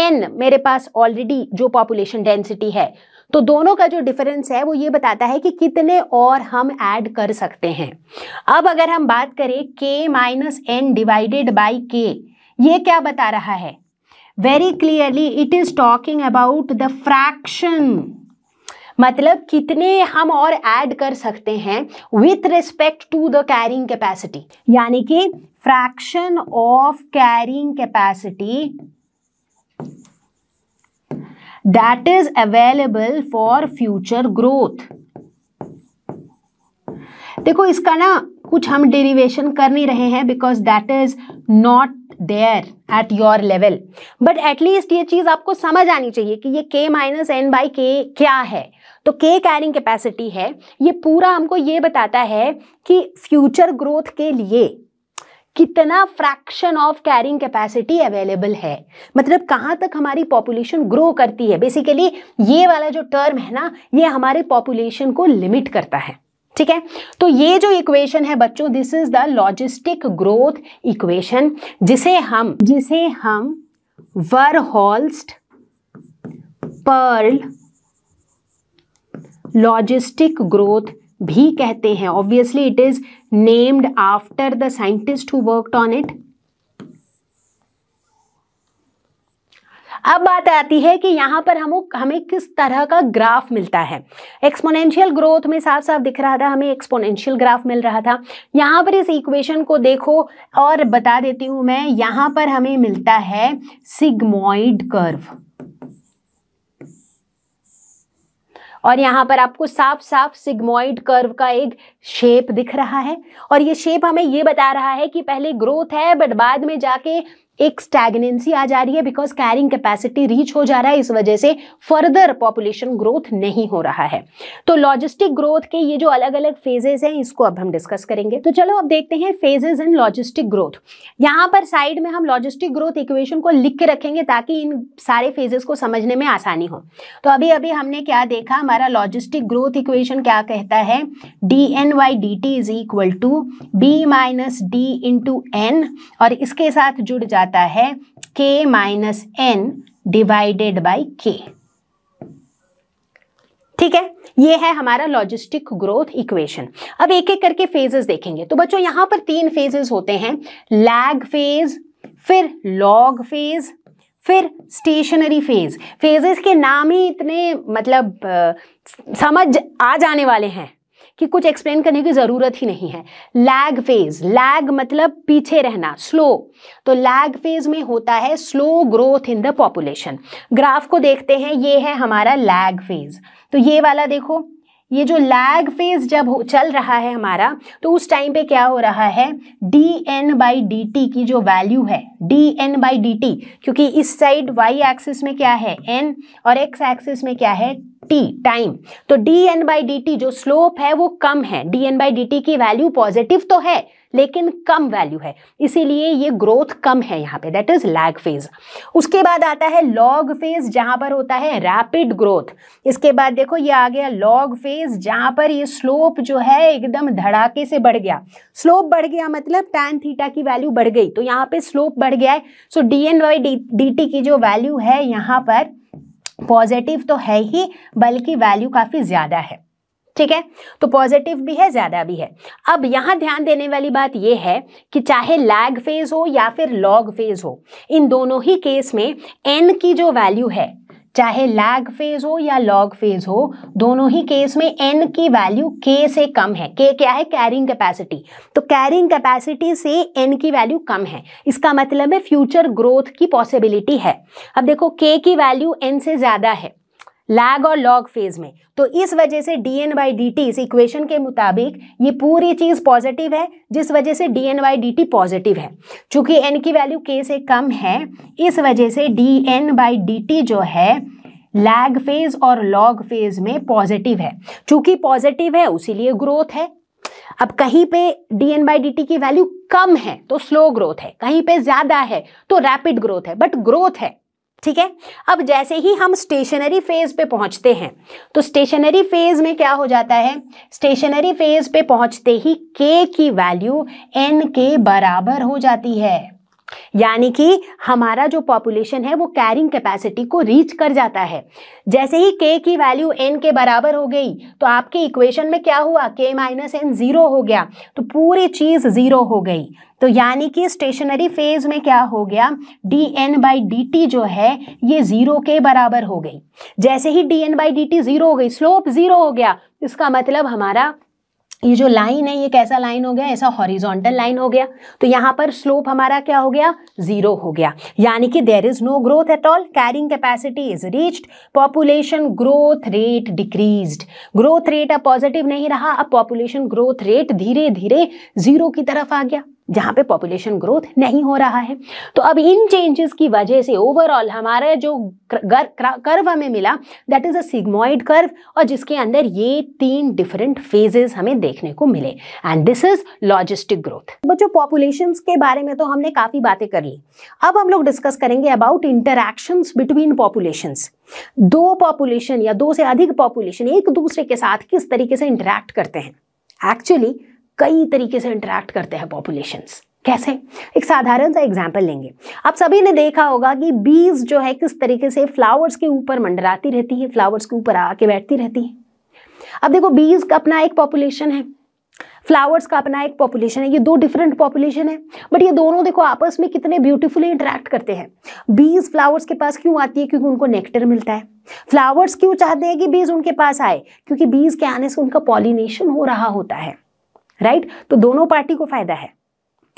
एन मेरे पास ऑलरेडी जो पॉपुलेशन डेंसिटी है तो दोनों का जो डिफरेंस है वो ये बताता है कि कितने और हम ऐड कर सकते हैं अब अगर हम बात करें के माइनस एन डिवाइडेड बाई के ये क्या बता रहा है very clearly it is talking about the fraction मतलब कितने हम और ऐड कर सकते हैं with respect to the carrying capacity यानी कि fraction of carrying capacity that is available for future growth देखो इसका ना कुछ हम डेरिवेशन कर नहीं रहे हैं because that is not there at your level but at least ये चीज़ आपको समझ आनी चाहिए कि ये के माइनस एन बाई के क्या है तो के कैरिंग कैपेसिटी है ये पूरा हमको ये बताता है कि फ्यूचर ग्रोथ के लिए कितना fraction of carrying capacity available है मतलब कहाँ तक हमारी पॉपुलेशन ग्रो करती है बेसिकली ये वाला जो टर्म है ना ये हमारे पॉपुलेशन को लिमिट करता है ठीक है तो ये जो इक्वेशन है बच्चों this is the logistic growth equation जिसे हम जिसे हम Verhulst Pearl logistic growth भी कहते हैं obviously it is named after the scientist who worked on it अब बात आती है कि यहाँ पर हम हमें किस तरह का ग्राफ मिलता है एक्सपोनेंशियल ग्रोथ में साफ साफ दिख रहा था हमें एक्सपोनेंशियल ग्राफ मिल रहा था यहाँ पर इस इक्वेशन को देखो और बता देती हूं मैं यहाँ पर हमें मिलता है सिग्मोइड कर्व और यहाँ पर आपको साफ साफ सिग्मोइड कर्व का एक शेप दिख रहा है और ये शेप हमें ये बता रहा है कि पहले ग्रोथ है बट बाद में जाके एक स्टैगनेंसी आ जा रही है बिकॉज कैरिंग कैपेसिटी रीच हो जा रहा है इस वजह से फर्दर पॉपुलेशन ग्रोथ नहीं हो रहा है तो लॉजिस्टिक ग्रोथ के ये जो अलग अलग फेजेस हैं इसको अब हम डिस्कस करेंगे तो चलो अब देखते हैं फेजेस इन लॉजिस्टिक ग्रोथ यहाँ पर साइड में हम लॉजिस्टिक ग्रोथ इक्वेशन को लिख के रखेंगे ताकि इन सारे फेजेस को समझने में आसानी हो तो अभी अभी हमने क्या देखा हमारा लॉजिस्टिक ग्रोथ इक्वेशन क्या कहता है D N by D T is equal to B minus D into N और इसके साथ जुड़ जा जाता है के माइनस एन डिवाइडेड बाई के ठीक है ये है हमारा लॉजिस्टिक ग्रोथ इक्वेशन अब एक एक करके फेजेस देखेंगे तो बच्चों यहां पर तीन फेजेस होते हैं लैग फेज फिर लॉग फेज फिर स्टेशनरी फेज फेजेस के नाम ही इतने मतलब आ, समझ आ जाने वाले हैं कि कुछ एक्सप्लेन करने की ज़रूरत ही नहीं है लैग फेज लैग मतलब पीछे रहना स्लो तो लैग फेज में होता है slow growth in the population graph को देखते हैं ये है हमारा लैग फेज तो ये वाला देखो ये जो लैग फेज जब चल रहा है हमारा तो उस टाइम पे क्या हो रहा है D N by D T की जो वैल्यू है D N by D T क्योंकि इस साइड वाई एक्सिस में क्या है एन और एक्स एक्सिस में क्या है टी टाइम तो D N by D T जो स्लोप है वो कम है D N by D T की वैल्यू पॉजिटिव तो है लेकिन कम वैल्यू है इसीलिए ये ग्रोथ कम है यहाँ पे दैट इज लैग फेज उसके बाद आता है लॉग फेज जहाँ पर होता है रैपिड ग्रोथ इसके बाद देखो ये आ गया लॉग फेज जहाँ पर ये स्लोप जो है एकदम धड़ाके से बढ़ गया स्लोप बढ़ गया मतलब टैन थीटा की वैल्यू बढ़ गई तो यहाँ पे स्लोप बढ़ गया है so D N by D T की जो वैल्यू है यहाँ पर पॉजिटिव तो है ही बल्कि वैल्यू काफ़ी ज़्यादा है ठीक है तो पॉजिटिव भी है ज़्यादा भी है अब यहाँ ध्यान देने वाली बात यह है कि चाहे लैग फेज हो या फिर लॉग फेज हो इन दोनों ही केस में एन की जो वैल्यू है चाहे लैग फेज हो या लॉग फेज हो दोनों ही केस में एन की वैल्यू के से कम है के क्या है कैरिंग कैपेसिटी तो कैरिंग कैपेसिटी से एन की वैल्यू कम है इसका मतलब है फ्यूचर ग्रोथ की पॉसिबिलिटी है अब देखो के की वैल्यू एन से ज़्यादा है लैग और लॉग फेज में तो इस वजह से D N by D T इस इक्वेशन के मुताबिक ये पूरी चीज़ पॉजिटिव है जिस वजह से D N by D T positive है चूंकि एन की वैल्यू के से कम है इस वजह से D N by D T जो है लैग फेज और लॉग फेज में पॉजिटिव है चूंकि पॉजिटिव है उसीलिए ग्रोथ है अब कहीं पे D N by D T की वैल्यू कम है तो स्लो ग्रोथ है कहीं पे ज़्यादा है तो रैपिड ग्रोथ है बट ग्रोथ है ठीक है अब जैसे ही हम स्टेशनरी फेज पे पहुंचते हैं तो स्टेशनरी फेज में क्या हो जाता है स्टेशनरी फेज पे पहुंचते ही के की वैल्यू एन के बराबर हो जाती है यानी कि हमारा जो पॉपुलेशन है वो कैरिंग कैपेसिटी को रीच कर जाता है जैसे ही के की वैल्यू एन के बराबर हो गई तो आपके इक्वेशन में क्या हुआ के माइनस एन ज़ीरो हो गया तो पूरी चीज़ ज़ीरो हो गई तो यानी कि स्टेशनरी फेज में क्या हो गया D N by D T जो है ये ज़ीरो के बराबर हो गई जैसे ही D N by D T zero हो गई स्लोप ज़ीरो हो गया इसका मतलब हमारा ये जो लाइन है ये कैसा लाइन हो गया ऐसा हॉरिजॉन्टल लाइन हो गया तो यहाँ पर स्लोप हमारा क्या हो गया जीरो हो गया यानी कि there is no growth at all carrying capacity is reached population growth rate decrease growth rate अब पॉजिटिव नहीं रहा अब पॉपुलेशन ग्रोथ रेट धीरे धीरे जीरो की तरफ आ गया जहाँ पे पॉपुलेशन ग्रोथ नहीं हो रहा है तो अब इन चेंजेस की वजह से ओवरऑल हमारा जो कर्व हमें मिला that is a sigmoid curve और जिसके अंदर ये तीन डिफरेंट फेजेस हमें देखने को मिले and this is logistic growth बच्चों पॉपुलेशन के बारे में तो हमने काफ़ी बातें कर ली अब हम लोग डिस्कस करेंगे अबाउट इंटरक्शन बिटवीन पॉपुलेशन दो पॉपुलेशन या दो से अधिक पॉपुलेशन एक दूसरे के साथ किस तरीके से इंटरेक्ट करते हैं एक्चुअली कई तरीके से इंटरेक्ट करते हैं पॉपुलेशन कैसे एक साधारण सा एग्जाम्पल लेंगे आप सभी ने देखा होगा कि बीज जो है किस तरीके से फ्लावर्स के ऊपर मंडराती रहती है फ्लावर्स के ऊपर आके बैठती रहती है अब देखो बीज का अपना एक पॉपुलेशन है फ्लावर्स का अपना एक पॉपुलेशन है ये दो डिफरेंट पॉपुलेशन है बट ये दोनों देखो आपस में कितने ब्यूटीफुली इंटरेक्ट करते हैं बीज फ्लावर्स के पास क्यों आती है क्योंकि उनको नेक्टर मिलता है फ्लावर्स क्यों चाहते हैं कि बीज उनके पास आए क्योंकि बीज के आने से उनका पॉलिनेशन हो रहा होता है राइट तो दोनों पार्टी को फायदा है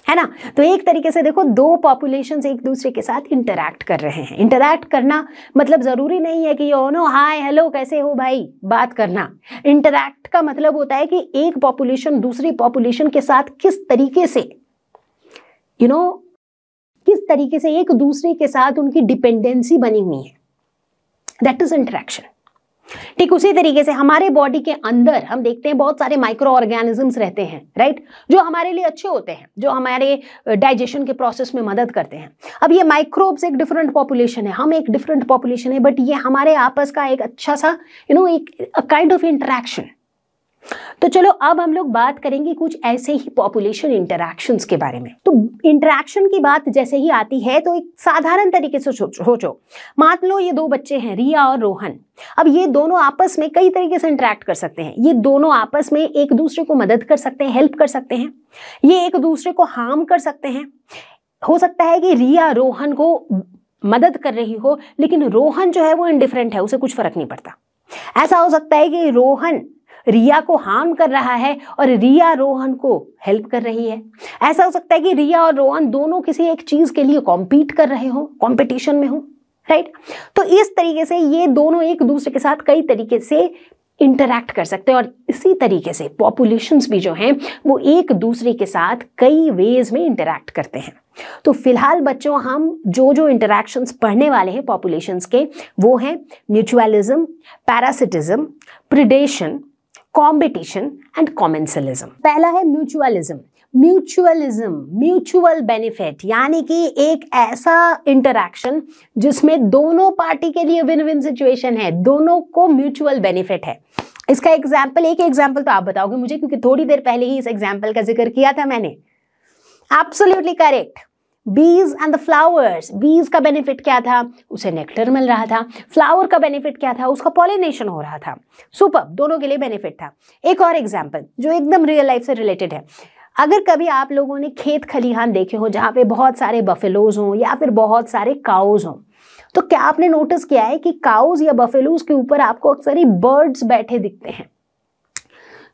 है ना तो एक तरीके से देखो दो पॉपुलेशन एक दूसरे के साथ इंटरैक्ट कर रहे हैं इंटरैक्ट करना मतलब ज़रूरी नहीं है कि यो नो हाय हेलो कैसे हो भाई बात करना इंटरैक्ट का मतलब होता है कि एक पॉपुलेशन दूसरी पॉपुलेशन के साथ किस तरीके से यू you नो know, किस तरीके से एक दूसरे के साथ उनकी डिपेंडेंसी बनी हुई है दैट इज इंटरेक्शन ठीक उसी तरीके से हमारे बॉडी के अंदर हम देखते हैं बहुत सारे माइक्रो ऑर्गेनिजम्स रहते हैं राइट जो हमारे लिए अच्छे होते हैं जो हमारे डाइजेशन के प्रोसेस में मदद करते हैं अब ये माइक्रोब्स एक डिफरेंट पॉपुलेशन है हम एक डिफरेंट पॉपुलेशन है बट ये हमारे आपस का एक अच्छा सा यू you नो know, एक काइंड ऑफ इंटरेक्शन तो चलो अब हम लोग बात करेंगे कुछ ऐसे ही पॉपुलेशन इंटरैक्शन के बारे में तो इंटरक्शन की बात जैसे ही आती है तो एक साधारण तरीके से सोचो मान लो ये दो बच्चे हैं रिया और रोहन अब ये दोनों आपस में कई तरीके से इंटरेक्ट कर सकते हैं ये दोनों आपस में एक दूसरे को मदद कर सकते हैं हेल्प कर सकते हैं ये एक दूसरे को हार्म कर सकते हैं हो सकता है कि रिया रोहन को मदद कर रही हो लेकिन रोहन जो है वो इनडिफरेंट है उसे कुछ फर्क नहीं पड़ता ऐसा हो सकता है कि रोहन रिया को हार्म कर रहा है और रिया रोहन को हेल्प कर रही है ऐसा हो सकता है कि रिया और रोहन दोनों किसी एक चीज के लिए कॉम्पीट कर रहे हो कॉम्पिटिशन में हो राइट तो इस तरीके से ये दोनों एक दूसरे के साथ कई तरीके से इंटरैक्ट कर सकते हैं और इसी तरीके से पॉपुलेशंस भी जो हैं वो एक दूसरे के साथ कई वेज में इंटरैक्ट करते हैं तो फिलहाल बच्चों हम जो जो इंटरैक्शंस पढ़ने वाले हैं पॉपुलेशंस के वो हैं mutualism parasitism predation competition and commensalism पहला है म्यूचुअलिज्म म्यूचुअलिज्म म्यूचुअल बेनिफिट यानी कि एक ऐसा इंटरैक्शन जिसमें दोनों पार्टी के लिए विन विन सिचुएशन है दोनों को म्यूचुअल बेनिफिट है इसका एग्जाम्पल एक एग्जाम्पल तो आप बताओगे मुझे क्योंकि थोड़ी देर पहले ही इस एग्जाम्पल का जिक्र किया था मैंने absolutely correct bees and the flowers bees का बेनिफिट क्या था उसे नेक्टर मिल रहा था फ्लावर का बेनिफिट क्या था उसका पॉलिनेशन हो रहा था सुपर दोनों के लिए बेनिफिट था एक और एग्जाम्पल जो एकदम रियल लाइफ से रिलेटेड है अगर कभी आप लोगों ने खेत खलिहान देखे हो जहाँ पे बहुत सारे बफेलोज हों या फिर बहुत सारे काउज हों तो क्या आपने नोटिस किया है कि काउज या बफेलोज के ऊपर आपको अक्सर ही बर्ड्स बैठे दिखते हैं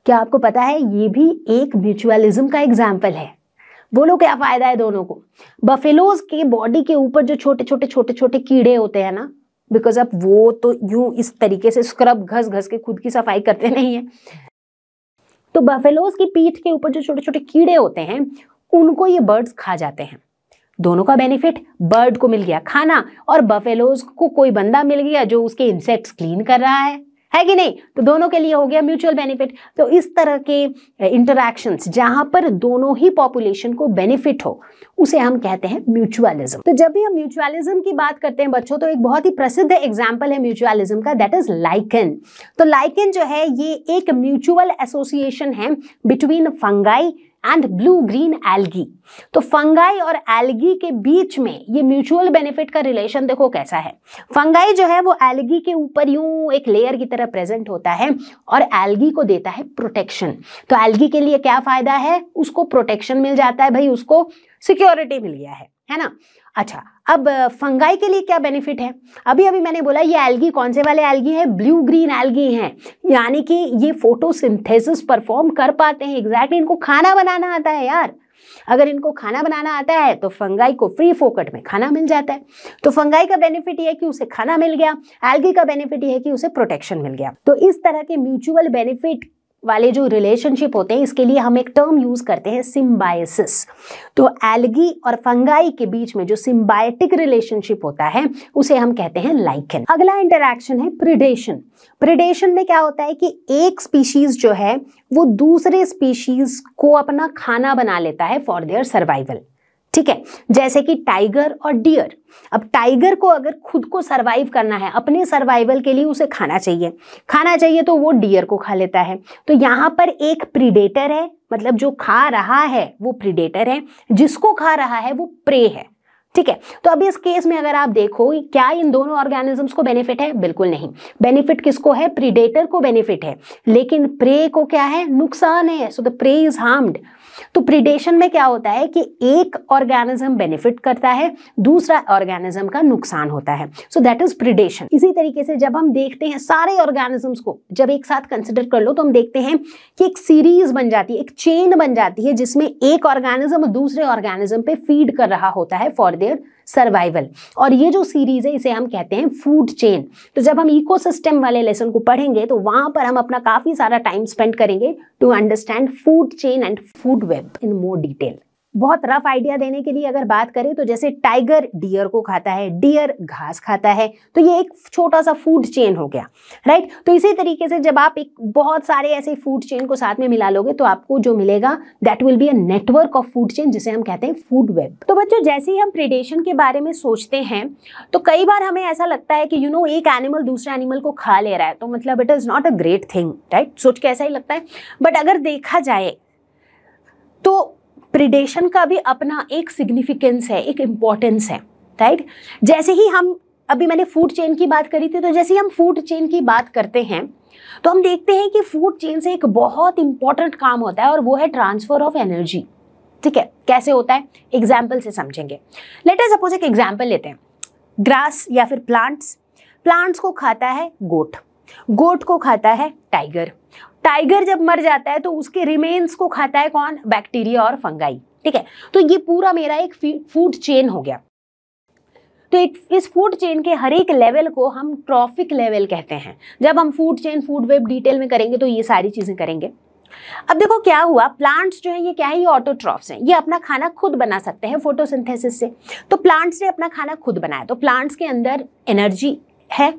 क्या आपको पता है ये भी एक म्यूचुअलिज्म का एग्जाम्पल है बोलो क्या फायदा है दोनों को बफेलोज के बॉडी के ऊपर जो छोटे छोटे छोटे छोटे कीड़े होते हैं ना बिकॉज अब वो तो यूं इस तरीके से स्क्रब घस घस के खुद की सफाई करते नहीं है तो बफेलोज की पीठ के ऊपर जो छोटे छोटे कीड़े होते हैं उनको ये बर्ड्स खा जाते हैं दोनों का बेनिफिट बर्ड को मिल गया खाना और बफेलोज को कोई बंदा मिल गया जो उसके इंसेक्ट्स क्लीन कर रहा है है कि नहीं तो दोनों के लिए हो गया म्यूचुअल बेनिफिट तो इस तरह के इंटरैक्शंस जहां पर दोनों ही पॉपुलेशन को बेनिफिट हो उसे हम कहते हैं म्यूचुअलिज्म तो जब भी हम म्यूचुअलिज्म की बात करते हैं बच्चों तो एक बहुत ही प्रसिद्ध एग्जाम्पल है म्यूचुअलिज्म का दैट इज लाइकन तो लाइकन जो है ये एक म्यूचुअल एसोसिएशन है between fungi and blue green algae तो फंगाई और एल्गी के बीच में ये म्यूचुअल बेनिफिट का रिलेशन देखो कैसा है फंगाई जो है वो एल्गी के ऊपर यूं एक लेयर की तरह प्रेजेंट होता है और एल्गी को देता है प्रोटेक्शन तो एल्गी के लिए क्या फायदा है उसको प्रोटेक्शन मिल जाता है भाई उसको सिक्योरिटी मिल गया है है ना अच्छा अब फंगाई के लिए क्या बेनिफिट है अभी अभी मैंने बोला ये एल्गी कौन से वाले एल्गी है ब्लू ग्रीन एल्गी हैं यानी कि ये फोटोसिंथेसिस परफॉर्म कर पाते हैं एग्जैक्टली इनको खाना बनाना आता है यार अगर इनको खाना बनाना आता है तो फंगाई को फ्री फोकट में खाना मिल जाता है तो फंगाई का बेनिफिट यह कि उसे खाना मिल गया एल्गी का बेनिफिट यह है कि उसे प्रोटेक्शन मिल गया तो इस तरह के म्यूचुअल बेनिफिट वाले जो रिलेशनशिप होते हैं इसके लिए हम एक टर्म यूज़ करते हैं सिम्बायसिस तो एलगी और फंगाई के बीच में जो सिम्बायटिक रिलेशनशिप होता है उसे हम कहते हैं लाइकन अगला इंटरेक्शन है प्रिडेशन प्रिडेशन में क्या होता है कि एक स्पीशीज़ जो है वो दूसरे स्पीशीज़ को अपना खाना बना लेता है फॉर देयर सर्वाइवल ठीक है जैसे कि टाइगर और डियर अब टाइगर को अगर खुद को सरवाइव करना है अपने सर्वाइवल के लिए उसे खाना चाहिए खाना चाहिए तो वो डियर को खा लेता है तो यहाँ पर एक प्रीडेटर है मतलब जो खा रहा है वो प्रीडेटर है जिसको खा रहा है वो प्रे है ठीक है तो अभी इस केस में अगर आप देखो क्या इन दोनों ऑर्गेनिजम्स को बेनिफिट है बिल्कुल नहीं बेनिफिट किसको है प्रीडेटर को बेनिफिट है लेकिन प्रे को क्या है नुकसान है so the prey is harmed तो प्रिडेशन में क्या होता है कि एक ऑर्गेनिज्म बेनिफिट करता है दूसरा ऑर्गेनिज्म का नुकसान होता है सो दैट इज प्रिडेशन इसी तरीके से जब हम देखते हैं सारे ऑर्गेनिजम्स को जब एक साथ कंसिडर कर लो तो हम देखते हैं कि एक सीरीज बन जाती है एक चेन बन जाती है जिसमें एक ऑर्गेनिज्म दूसरे ऑर्गेनिज्म पे फीड कर रहा होता है फॉर देयर सर्वाइवल और ये जो सीरीज़ है इसे हम कहते हैं फूड चेन तो जब हम इकोसिस्टम वाले लेसन को पढ़ेंगे तो वहां पर हम अपना काफ़ी सारा टाइम स्पेंड करेंगे to understand food chain and food web in more detail बहुत रफ आइडिया देने के लिए अगर बात करें तो जैसे टाइगर डियर को खाता है डियर घास खाता है तो ये एक छोटा सा फूड चेन हो गया राइट तो इसी तरीके से जब आप एक बहुत सारे ऐसे फूड चेन को साथ में मिला लोगे तो आपको जो मिलेगा that will be a network of food chain जिसे हम कहते हैं फूड वेब तो बच्चों जैसे ही हम प्रिडेशन के बारे में सोचते हैं तो कई बार हमें ऐसा लगता है कि यू you नो know, एक एनिमल दूसरे एनिमल को खा ले रहा है तो मतलब it is not a great thing right सोच के ऐसा ही लगता है बट अगर देखा जाए तो प्रिडेशन का भी अपना एक सिग्निफिकेंस है एक इम्पॉर्टेंस है राइट जैसे ही हम अभी मैंने फूड चेन की बात करी थी तो जैसे ही हम फूड चेन की बात करते हैं तो हम देखते हैं कि फूड चेन से एक बहुत इंपॉर्टेंट काम होता है और वो है ट्रांसफर ऑफ एनर्जी ठीक है कैसे होता है एग्जाम्पल से समझेंगे लेटर सपोज एक एग्जाम्पल लेते हैं ग्रास या फिर प्लांट्स प्लांट्स को खाता है गोट गोट को खाता है टाइगर टाइगर जब मर जाता है तो उसके रिमेन्स को खाता है कौन बैक्टीरिया और फंगाई ठीक है तो ये पूरा मेरा एक फूड चेन हो गया तो एक इस फूड चेन के हर एक लेवल को हम ट्रॉफिक लेवल कहते हैं जब हम food chain food web detail में करेंगे तो ये सारी चीज़ें करेंगे अब देखो क्या हुआ प्लांट्स जो है ये क्या है ये ऑटोट्रॉफ्स हैं ये अपना खाना खुद बना सकते हैं फोटोसिंथेसिस से तो प्लांट्स ने अपना खाना खुद बनाया तो प्लांट्स के अंदर एनर्जी है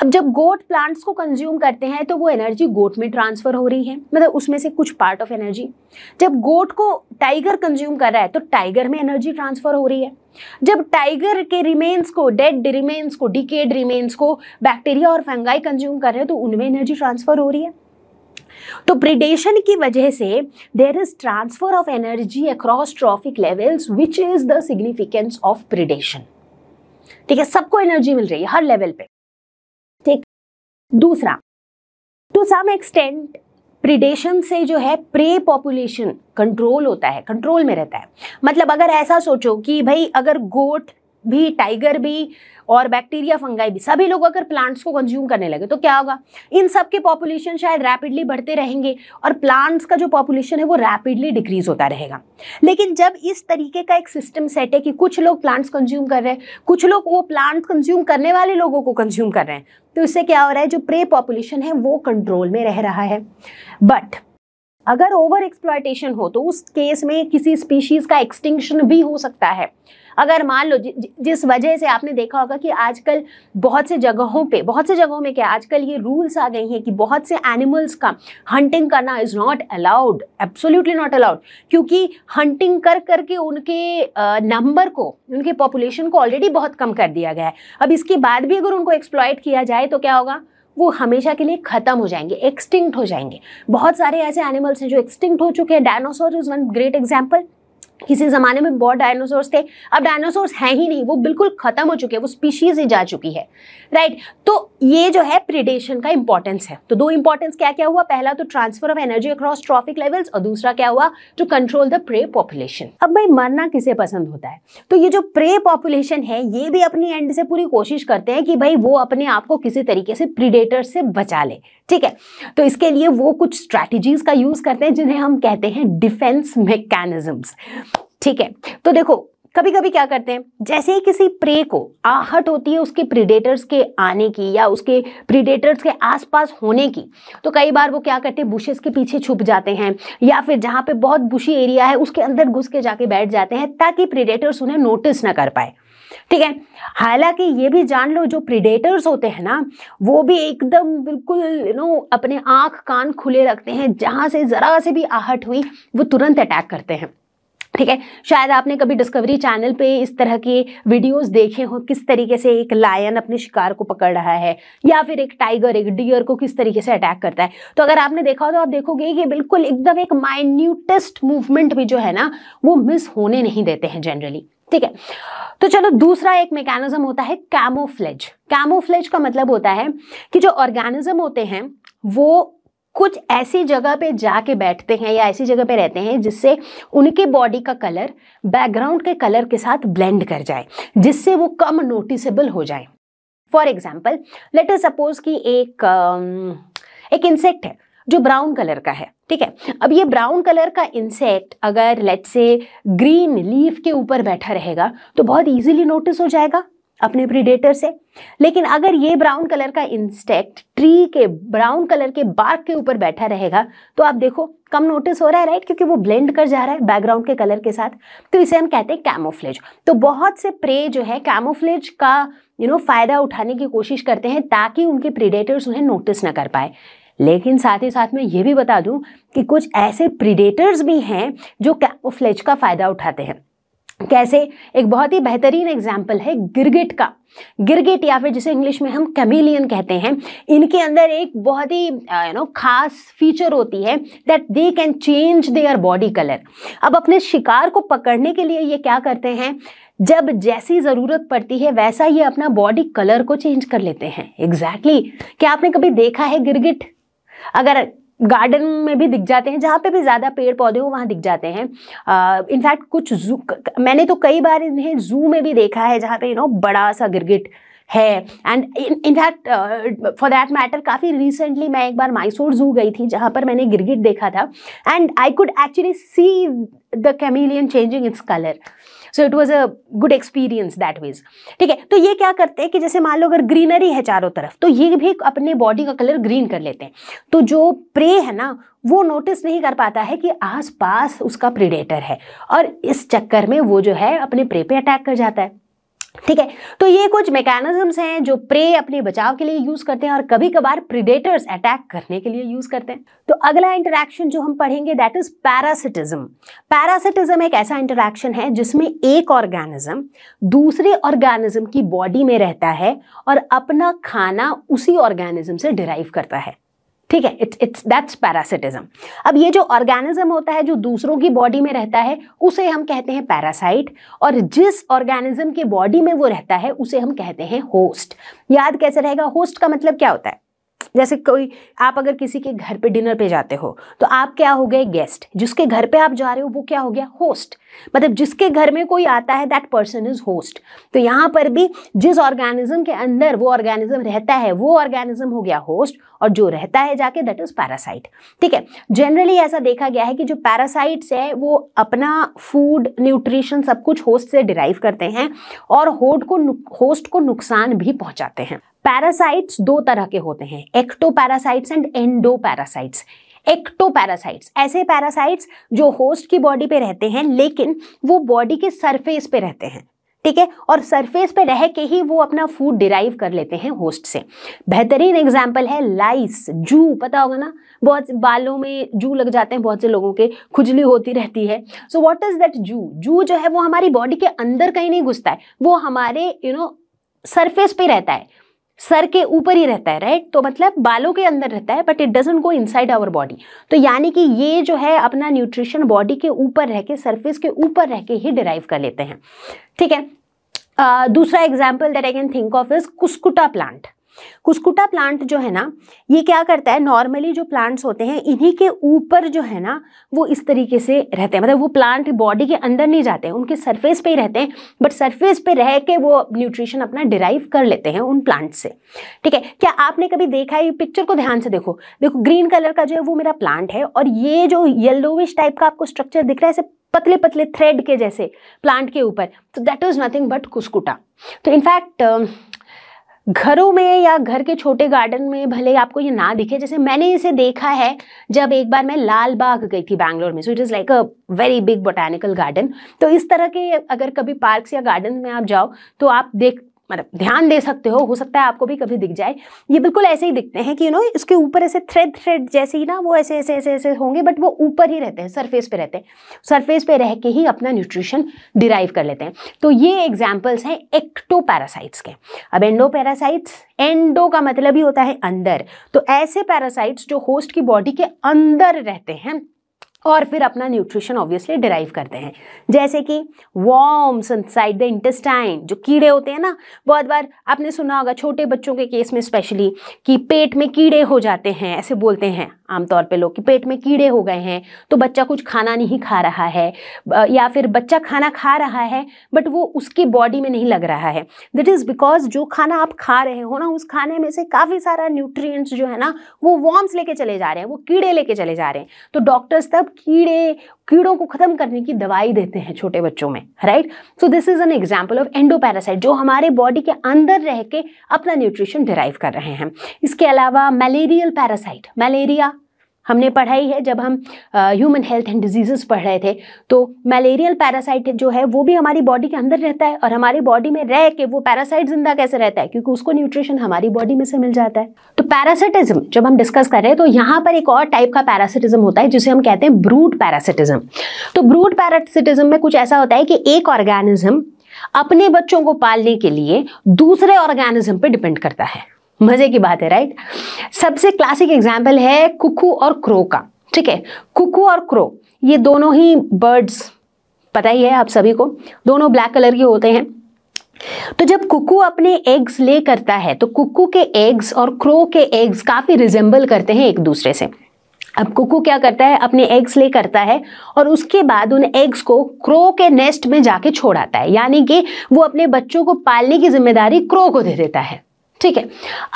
अब जब गोट प्लांट्स को कंज्यूम करते हैं तो वो एनर्जी गोट में ट्रांसफ़र हो रही है मतलब उसमें से कुछ पार्ट ऑफ एनर्जी जब गोट को टाइगर कंज्यूम कर रहा है तो टाइगर में एनर्जी ट्रांसफ़र हो रही है जब टाइगर के रिमेन्स को डेड रिमेन्स को डिकेड रिमेन्स को बैक्टीरिया और फंगाई कंज्यूम कर रहे हैं तो उनमें एनर्जी ट्रांसफ़र हो रही है तो प्रिडेशन की वजह से there is transfer of energy across trophic levels which is the significance of predation ठीक है सबको एनर्जी मिल रही है हर लेवल पे दूसरा टू सम एक्सटेंट प्रिडेशन से जो है प्रे पॉपुलेशन कंट्रोल होता है कंट्रोल में रहता है मतलब अगर ऐसा सोचो कि भाई अगर गोट भी टाइगर भी और बैक्टीरिया फंगाई भी सभी लोग अगर प्लांट्स को कंज्यूम करने लगे तो क्या होगा इन सब के पॉपुलेशन शायद रैपिडली बढ़ते रहेंगे और प्लांट्स का जो पॉपुलेशन है वो रैपिडली डिक्रीज होता रहेगा लेकिन जब इस तरीके का एक सिस्टम सेट है कि कुछ लोग प्लांट्स कंज्यूम कर रहे हैं कुछ लोग वो प्लांट्स कंज्यूम करने वाले लोगों को कंज्यूम कर रहे हैं तो इससे क्या हो रहा है जो प्रे पॉपुलेशन है वो कंट्रोल में रह रहा है बट अगर ओवर एक्सप्लॉयटेशन हो तो उस केस में किसी स्पीशीज़ का एक्सटिंक्शन भी हो सकता है अगर मान लो जिस वजह से आपने देखा होगा कि आजकल बहुत से जगहों पे बहुत से जगहों में क्या आजकल ये रूल्स आ गई हैं कि बहुत से एनिमल्स का हंटिंग करना is not allowed absolutely not allowed क्योंकि हंटिंग कर करके उनके नंबर को उनके पॉपुलेशन को ऑलरेडी बहुत कम कर दिया गया है अब इसके बाद भी अगर उनको एक्सप्लॉयट किया जाए तो क्या होगा वो हमेशा के लिए ख़त्म हो जाएंगे एक्सटिंक्ट हो जाएंगे बहुत सारे ऐसे एनिमल्स हैं जो एक्सटिंक्ट हो चुके हैं dinosaur is one great example किसी ज़माने में बहुत डायनासोर्स थे अब डायनासोर्स हैं ही नहीं वो बिल्कुल ख़त्म हो चुके हैं वो स्पीशीज़ ही जा चुकी है राइट right? तो ये जो है प्रिडेशन का इंपॉर्टेंस है तो दो इंपॉर्टेंस क्या क्या हुआ पहला तो transfer of energy across trophic levels और दूसरा क्या हुआ to control the prey population अब भाई मरना किसे पसंद होता है तो ये जो प्रे पॉपुलेशन है ये भी अपनी एंड से पूरी कोशिश करते हैं कि भाई वो अपने आप को किसी तरीके से प्रिडेटर से बचा ले ठीक है तो इसके लिए वो कुछ स्ट्रैटेजीज का यूज़ करते हैं जिन्हें हम कहते हैं डिफेंस मैकेनिज्म्स ठीक है तो देखो कभी कभी क्या करते हैं जैसे ही किसी प्रे को आहट होती है उसके प्रीडेटर्स के आने की या उसके प्रीडेटर्स के आसपास होने की तो कई बार वो क्या करते हैं बुशेस के पीछे छुप जाते हैं या फिर जहाँ पे बहुत बुशी एरिया है उसके अंदर घुस के जाके बैठ जाते हैं ताकि प्रीडेटर्स उन्हें नोटिस ना कर पाए ठीक है हालांकि ये भी जान लो जो प्रिडेटर्स होते हैं ना वो भी एकदम बिल्कुल यू नो अपने आँख कान खुले रखते हैं जहाँ से ज़रा से भी आहट हुई वो तुरंत अटैक करते हैं ठीक है शायद आपने कभी डिस्कवरी चैनल पे इस तरह के वीडियोस देखे हो किस तरीके से एक लायन अपने शिकार को पकड़ रहा है या फिर एक टाइगर एक डियर को किस तरीके से अटैक करता है तो अगर आपने देखा हो तो आप देखोगे कि बिल्कुल एकदम एक माइन्यूटेस्ट मूवमेंट भी जो है ना वो मिस होने नहीं देते हैं जनरली ठीक है तो चलो दूसरा एक मेकेनिज्म होता है कैमोफ्लेज कैमोफ्लेज का मतलब होता है कि जो ऑर्गेनिज्म होते हैं वो कुछ ऐसी जगह पे जाके बैठते हैं या ऐसी जगह पे रहते हैं जिससे उनके बॉडी का कलर बैकग्राउंड के कलर के साथ ब्लेंड कर जाए जिससे वो कम नोटिसेबल हो जाए फॉर एग्जाम्पल लेटर सपोज कि एक एक इंसेक्ट है जो ब्राउन कलर का है ठीक है अब ये ब्राउन कलर का इंसेक्ट अगर लेट से ग्रीन लीफ के ऊपर बैठा रहेगा तो बहुत इजीली नोटिस हो जाएगा अपने प्रीडेटर से लेकिन अगर ये ब्राउन कलर का इंसेक्ट ट्री के ब्राउन कलर के बार्क के ऊपर बैठा रहेगा तो आप देखो कम नोटिस हो रहा है राइट क्योंकि वो ब्लेंड कर जा रहा है बैकग्राउंड के कलर के साथ तो इसे हम कहते हैं कैमोफ्लेज तो बहुत से प्रे जो है कैमोफ्लेज का यू you नो know, फ़ायदा उठाने की कोशिश करते हैं ताकि उनके प्रीडेटर्स उन्हें नोटिस ना कर पाए लेकिन साथ ही साथ मैं ये भी बता दूं कि कुछ ऐसे प्रीडेटर्स भी हैं जो कैमोफ्लेज का फ़ायदा उठाते हैं कैसे एक बहुत ही बेहतरीन एग्जाम्पल है गिरगिट का गिरगिट या फिर जिसे इंग्लिश में हम कैमिलियन कहते हैं इनके अंदर एक बहुत ही यू नो खास फीचर होती है that they can change their body colour अब अपने शिकार को पकड़ने के लिए ये क्या करते हैं जब जैसी ज़रूरत पड़ती है वैसा ये अपना बॉडी कलर को चेंज कर लेते हैं एग्जैक्टली exactly. क्या आपने कभी देखा है गिरगिट अगर गार्डन में भी दिख जाते हैं जहाँ पे भी ज़्यादा पेड़ पौधे हो वहाँ दिख जाते हैं इनफैक्ट uh, कुछ जू मैंने तो कई बार इन्हें जू में भी देखा है जहाँ पे यू नो बड़ा सा गिरगिट है and in fact for that matter काफ़ी रिसेंटली मैं एक बार माइसोर जू गई थी जहाँ पर मैंने गिरगिट देखा था and I could actually see the chameleon changing its colour so it was a good experience that वीज ठीक है तो ये क्या करते हैं कि जैसे मान लो अगर ग्रीनरी है चारों तरफ तो ये भी अपने बॉडी का कलर ग्रीन कर लेते हैं तो जो प्रे है ना वो नोटिस नहीं कर पाता है कि आसपास उसका प्रिडेटर है और इस चक्कर में वो जो है अपने प्रे पे अटैक कर जाता है ठीक है तो ये कुछ मैकेनिज्म्स हैं जो प्रे अपने बचाव के लिए यूज करते हैं और कभी कभार प्रिडेटर्स अटैक करने के लिए यूज करते हैं तो अगला इंटरेक्शन जो हम पढ़ेंगे दैट इज पैरासिटिज्म पैरासिटिज्म एक ऐसा इंटरेक्शन है जिसमें एक ऑर्गेनिज्म दूसरे ऑर्गेनिज्म की बॉडी में रहता है और अपना खाना उसी ऑर्गेनिज्म से डिराइव करता है ठीक है इट्स इट्स दैट्स पैरासिटिज्म अब ये जो ऑर्गेनिज्म होता है जो दूसरों की बॉडी में रहता है उसे हम कहते हैं पैरासाइट और जिस ऑर्गेनिज्म के बॉडी में वो रहता है उसे हम कहते हैं होस्ट याद कैसे रहेगा होस्ट का मतलब क्या होता है जैसे कोई आप अगर किसी के घर पे डिनर पे जाते हो तो आप क्या हो गए गेस्ट जिसके घर पे आप जा रहे हो वो क्या हो गया होस्ट मतलब जिसके घर में कोई आता है दैट पर्सन इज होस्ट तो यहाँ पर भी जिस ऑर्गेनिज्म के अंदर वो ऑर्गेनिज्म रहता है वो ऑर्गेनिज्म हो गया होस्ट और जो रहता है जाके दैट इज पैरासाइट ठीक है जनरली ऐसा देखा गया है कि जो पैरासाइट्स है वो अपना फूड न्यूट्रिशन सब कुछ होस्ट से डिराइव करते हैं और होड को होस्ट को नुकसान भी पहुंचाते हैं पैरासाइट्स दो तरह के होते हैं ectoparasites and endoparasites ectoparasites ऐसे पैरासाइट्स जो होस्ट की बॉडी पे रहते हैं लेकिन वो बॉडी के सरफेस पे रहते हैं ठीक है और सरफेस पे रह के ही वो अपना फूड डिराइव कर लेते हैं होस्ट से बेहतरीन एग्जाम्पल है लाइस जू पता होगा ना बहुत बालों में जू लग जाते हैं बहुत से लोगों के खुजली होती रहती है सो व्हाट इज़ दैट जू जू जो है वो हमारी बॉडी के अंदर कहीं नहीं घुसता है वो हमारे you you know know, surface पे रहता है सर के ऊपर ही रहता है राइट तो मतलब बालों के अंदर रहता है but it doesn't go inside our body तो यानी कि ये जो है अपना न्यूट्रिशन बॉडी के ऊपर रह के सर्फेस के ऊपर रह के ही डिराइव कर लेते हैं ठीक है uh, दूसरा example that I can think of is cuscuta plant cuscuta plant जो है ना ये क्या करता है नॉर्मली जो प्लांट्स होते हैं इन्हीं के ऊपर जो है ना वो इस तरीके से रहते हैं मतलब वो प्लांट बॉडी के अंदर नहीं जाते हैं उनके सरफेस पे ही रहते हैं बट सरफेस पे रह के वो न्यूट्रिशन अपना डिराइव कर लेते हैं उन प्लांट से ठीक है क्या आपने कभी देखा है पिक्चर को ध्यान से देखो देखो ग्रीन कलर का जो है वो मेरा प्लांट है और ये जो येल्लोविश टाइप का आपको स्ट्रक्चर दिख रहा है पतले पतले थ्रेड के जैसे प्लांट के ऊपर तो that is nothing but cuscuta तो इनफैक्ट घरों में या घर के छोटे गार्डन में भले आपको ये ना दिखे जैसे मैंने इसे देखा है जब एक बार मैं लाल बाग गई थी बैंगलोर में so it is like a very big botanical garden तो इस तरह के अगर कभी पार्क्स या गार्डन में आप जाओ तो आप देख मतलब ध्यान दे सकते हो हो सकता है आपको भी कभी दिख जाए ये बिल्कुल ऐसे ही दिखते हैं कि यू नो इसके ऊपर ऐसे थ्रेड थ्रेड जैसे ही ना वो ऐसे ऐसे ऐसे ऐसे होंगे बट वो ऊपर ही रहते हैं सरफेस पे रहते हैं सरफेस पे रह के ही अपना न्यूट्रिशन डिराइव कर लेते हैं तो ये एग्जाम्पल्स हैं एक्टो पैरासाइट्स के अब एंडो पैरासाइट्स एंडो का मतलब ही होता है अंदर तो ऐसे पैरासाइट्स जो होस्ट की बॉडी के अंदर रहते हैं और फिर अपना न्यूट्रिशन ऑब्वियसली डिराइव करते हैं जैसे कि वॉर्म्स इनसाइड द इंटेस्टाइन जो कीड़े होते हैं ना बहुत बार आपने सुना होगा छोटे बच्चों के केस में स्पेशली कि पेट में कीड़े हो जाते हैं ऐसे बोलते हैं आमतौर पे लोग कि पेट में कीड़े हो गए हैं तो बच्चा कुछ खाना नहीं खा रहा है या फिर बच्चा खाना खा रहा है बट वो उसकी बॉडी में नहीं लग रहा है दैट इज़ बिकॉज जो खाना आप खा रहे हो ना उस खाने में से काफ़ी सारा न्यूट्रिएंट्स जो है ना वो वॉर्म्स लेके चले जा रहे हैं वो कीड़े लेके चले जा रहे हैं तो डॉक्टर्स तब कीड़े कीड़ों को खत्म करने की दवाई देते हैं छोटे बच्चों में right so this is an example of endoparasite जो हमारे बॉडी के अंदर रह के अपना न्यूट्रिशन डिराइव कर रहे हैं इसके अलावा मलेरियल पैरासाइट मलेरिया हमने पढ़ाई है जब हम ह्यूमन हेल्थ एंड डिजीजेस पढ़ रहे थे तो मलेरियल पैरासाइट जो है वो भी हमारी बॉडी के अंदर रहता है और हमारी बॉडी में रह के वो पैरासाइट जिंदा कैसे रहता है क्योंकि उसको न्यूट्रिशन हमारी बॉडी में से मिल जाता है तो पैरासिटिज्म जब हम डिस्कस कर रहे हैं तो यहाँ पर एक और टाइप का पैरासिटिज्म होता है जिसे हम कहते हैं ब्रूट पैरासिटिज्म तो ब्रूट पैरासिटिज्म में कुछ ऐसा होता है कि एक ऑर्गेनिज्म अपने बच्चों को पालने के लिए दूसरे ऑर्गेनिज्म पर डिपेंड करता है मजे की बात है राइट सबसे क्लासिक एग्जाम्पल है कुकू और क्रो का ठीक है कुकू और क्रो ये दोनों ही बर्ड्स पता ही है आप सभी को दोनों ब्लैक कलर के होते हैं तो जब कुकू अपने एग्स ले करता है तो कुकू के एग्स और क्रो के एग्स काफ़ी रिजेंबल करते हैं एक दूसरे से अब कुकू क्या करता है अपने एग्स ले करता है और उसके बाद उन एग्स को क्रो के नेस्ट में जाके छोड़ आता है यानी कि वो अपने बच्चों को पालने की जिम्मेदारी क्रो को दे देता है ठीक है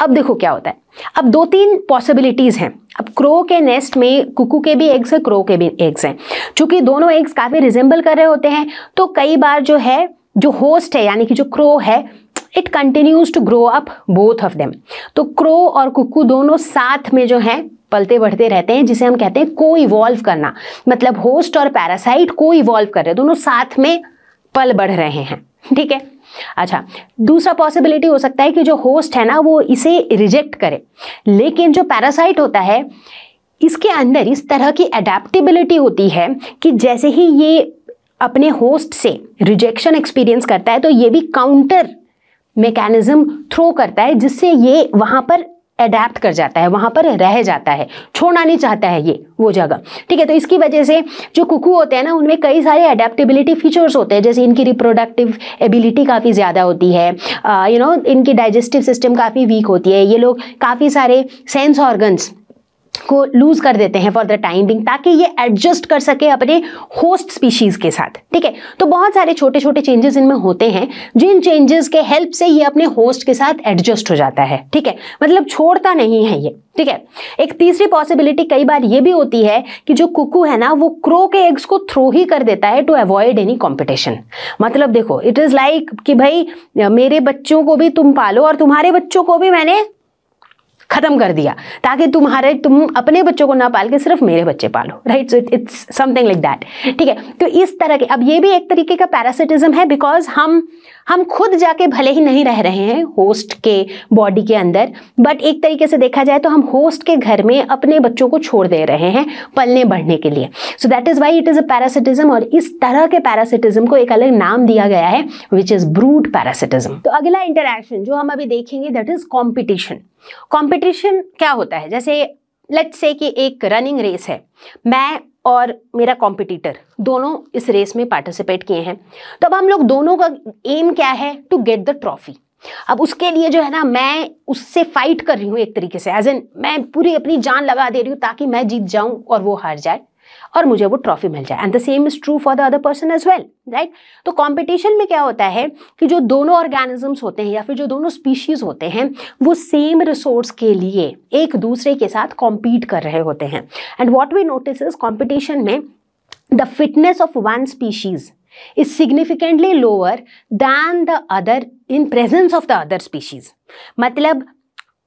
अब देखो क्या होता है अब दो तीन पॉसिबिलिटीज़ हैं अब क्रो के नेस्ट में कुकू के भी एग्स हैं क्रो के भी एग्स हैं चूँकि दोनों एग्स काफ़ी रिजेंबल कर रहे होते हैं तो कई बार जो है जो होस्ट है यानी कि जो क्रो है it continues to grow up both of them तो क्रो और कुकू दोनों साथ में जो हैं पलते बढ़ते रहते हैं जिसे हम कहते हैं को इवॉल्व करना मतलब होस्ट और पैरासाइट को इवॉल्व कर रहे हैं दोनों साथ में पल बढ़ रहे हैं ठीक है अच्छा दूसरा पॉसिबिलिटी हो सकता है कि जो होस्ट है ना वो इसे रिजेक्ट करे लेकिन जो पैरासाइट होता है इसके अंदर इस तरह की अडेप्टिबिलिटी होती है कि जैसे ही ये अपने होस्ट से रिजेक्शन एक्सपीरियंस करता है तो ये भी काउंटर मैकेनिज्म थ्रो करता है जिससे ये वहाँ पर अडेप्ट कर जाता है वहाँ पर रह जाता है छोड़ना नहीं चाहता है ये वो जगह ठीक है तो इसकी वजह से जो कुकू होते हैं ना उनमें कई सारे अडेप्टेबिलिटी फीचर्स होते हैं जैसे इनकी रिप्रोडक्टिव एबिलिटी काफ़ी ज़्यादा होती है यू नो you know, इनकी डाइजेस्टिव सिस्टम काफ़ी वीक होती है ये लोग काफ़ी सारे सेंस ऑर्गन्स को लूज़ कर देते हैं फॉर द टाइम बिंग ताकि ये एडजस्ट कर सके अपने होस्ट स्पीशीज़ के साथ ठीक है तो बहुत सारे छोटे छोटे चेंजेस इनमें होते हैं जिन चेंजेस के हेल्प से ये अपने होस्ट के साथ एडजस्ट हो जाता है ठीक है मतलब छोड़ता नहीं है ये ठीक है एक तीसरी पॉसिबिलिटी कई बार ये भी होती है कि जो कुकू है ना वो क्रो के एग्स को थ्रो ही कर देता है टू अवॉइड एनी कॉम्पिटिशन मतलब देखो इट इज़ लाइक कि भाई मेरे बच्चों को भी तुम पालो और तुम्हारे बच्चों को भी मैंने ख़त्म कर दिया ताकि तुम्हारे तुम अपने बच्चों को ना पाल के सिर्फ मेरे बच्चे पालो right so it's something like that ठीक है तो इस तरह के अब ये भी एक तरीके का पैरासिटिज्म है बिकॉज हम हम खुद जाके भले ही नहीं रह रहे हैं होस्ट के बॉडी के अंदर बट एक तरीके से देखा जाए तो हम होस्ट के घर में अपने बच्चों को छोड़ दे रहे हैं पलने बढ़ने के लिए so that is why it is a parasitism और इस तरह के पैरासिटिज्म को एक अलग नाम दिया गया है विच इज़ ब्रूड पैरासिटिज्म तो अगला इंटरेक्शन जो हम अभी देखेंगे दैट इज़ कॉम्पिटिशन कंपटीशन क्या होता है जैसे लेट्स से कि एक रनिंग रेस है मैं और मेरा कॉम्पिटिटर दोनों इस रेस में पार्टिसिपेट किए हैं तो अब हम लोग दोनों का एम क्या है टू गेट द ट्रॉफी अब उसके लिए जो है ना मैं उससे फाइट कर रही हूँ एक तरीके से एज एन मैं पूरी अपनी जान लगा दे रही हूँ ताकि मैं जीत जाऊँ और वो हार जाए और मुझे वो ट्रॉफी मिल जाए and the same is true for the other person as well right तो कॉम्पिटिशन में क्या होता है कि जो दोनों ऑर्गेनिजम्स होते हैं या फिर जो दोनों स्पीशीज़ होते हैं वो सेम रिसोर्स के लिए एक दूसरे के साथ कॉम्पीट कर रहे होते हैं and what we notice is competition में the fitness of one species is significantly lower than the other in presence of the other species मतलब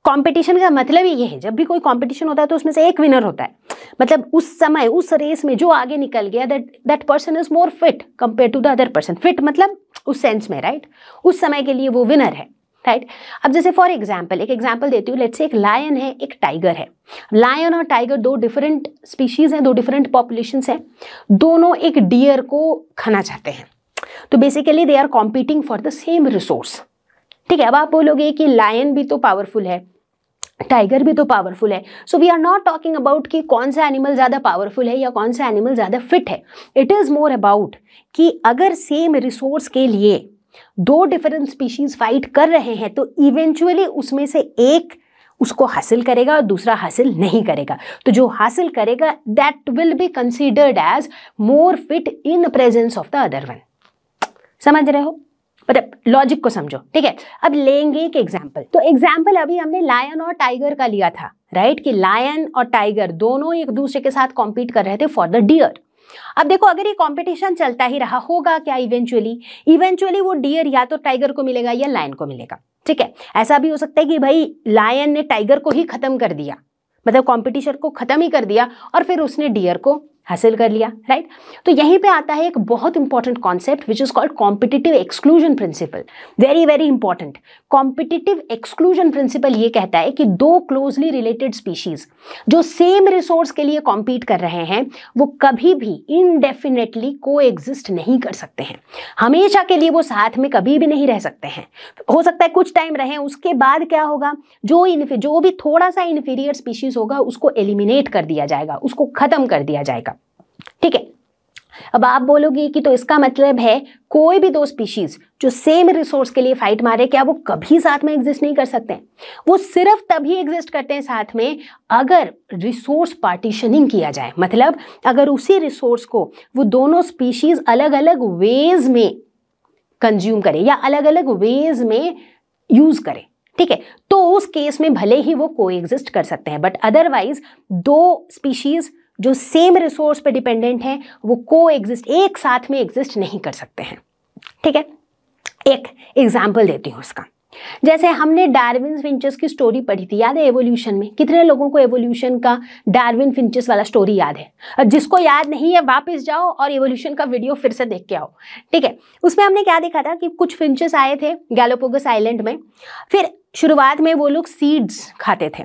कंपटीशन का मतलब ही ये है जब भी कोई कंपटीशन होता है तो उसमें से एक विनर होता है मतलब उस समय उस रेस में जो आगे निकल गया that that person is more fit compare to the other person fit मतलब उस सेंस में राइट right? उस समय के लिए वो विनर है राइट right? अब जैसे फॉर एग्जाम्पल एक एग्जाम्पल देती हूँ लेट से एक लायन है एक टाइगर है लायन और टाइगर दो डिफरेंट स्पीशीज़ हैं दो डिफरेंट पॉपुलेशन हैं दोनों एक डियर को खाना चाहते हैं तो basically they are competing for the same resource ठीक है अब आप बोलोगे कि लायन भी तो पावरफुल है टाइगर भी तो पावरफुल है so we are not talking about कि कौन सा एनिमल ज़्यादा पावरफुल है या कौन सा एनिमल ज़्यादा फिट है इट इज़ मोर अबाउट कि अगर सेम रिसोर्स के लिए दो डिफरेंट स्पीशीज फाइट कर रहे हैं तो इवेंचुअली उसमें से एक उसको हासिल करेगा और दूसरा हासिल नहीं करेगा तो जो हासिल करेगा that will be considered as more fit in presence of the other one समझ रहे हो मतलब लॉजिक को समझो ठीक है अब लेंगे एक एग्जाम्पल तो एग्जाम्पल अभी हमने लायन और टाइगर का लिया था राइट कि लायन और टाइगर दोनों एक दूसरे के साथ कॉम्पीट कर रहे थे फॉर द डियर अब देखो अगर ये कंपटीशन चलता ही रहा होगा क्या इवेंचुअली इवेंचुअली वो डियर या तो टाइगर को मिलेगा या लायन को मिलेगा ठीक है ऐसा भी हो सकता है कि भाई लायन ने टाइगर को ही खत्म कर दिया मतलब कंपटीशन को खत्म ही कर दिया और फिर उसने डियर को हासिल कर लिया राइट तो यहीं पे आता है एक बहुत important concept which is called competitive exclusion principle very very important competitive exclusion principle ये कहता है कि दो क्लोजली रिलेटेड स्पीशीज जो सेम रिसोर्स के लिए कॉम्पीट कर रहे हैं वो कभी भी इनडेफिनेटली को नहीं कर सकते हैं हमेशा के लिए वो साथ में कभी भी नहीं रह सकते हैं हो सकता है कुछ टाइम रहें उसके बाद क्या होगा जो जो भी थोड़ा सा इन्फीरियर स्पीशीज होगा उसको एलिमिनेट कर दिया जाएगा उसको ख़त्म कर दिया जाएगा ठीक है अब आप बोलोगे कि तो इसका मतलब है कोई भी दो स्पीशीज जो सेम रिसोर्स के लिए फाइट मारे क्या वो कभी साथ में एग्जिस्ट नहीं कर सकते हैं वो सिर्फ तभी एग्जिस्ट करते हैं साथ में अगर रिसोर्स पार्टीशनिंग किया जाए मतलब अगर उसी रिसोर्स को वो दोनों स्पीशीज अलग अलग वेज में कंज्यूम करें या अलग अलग वेज में यूज़ करें ठीक है तो उस केस में भले ही वो को एग्जिस्ट कर सकते हैं बट अदरवाइज दो स्पीशीज़ जो सेम रिसोर्स पर डिपेंडेंट हैं वो को एग्जिस्ट एक साथ में एग्जिस्ट नहीं कर सकते हैं ठीक है एक एग्जाम्पल देती हूँ उसका जैसे हमने डार्विन फिंचस की स्टोरी पढ़ी थी याद है एवोल्यूशन में कितने लोगों को एवोल्यूशन का डार्विन फिंचस वाला स्टोरी याद है और जिसको याद नहीं है वापस जाओ और एवोल्यूशन का वीडियो फिर से देख के आओ ठीक है उसमें हमने क्या देखा था कि कुछ फिंचस आए थे गैलोपोगस आइलैंड में फिर शुरुआत में वो लोग सीड्स खाते थे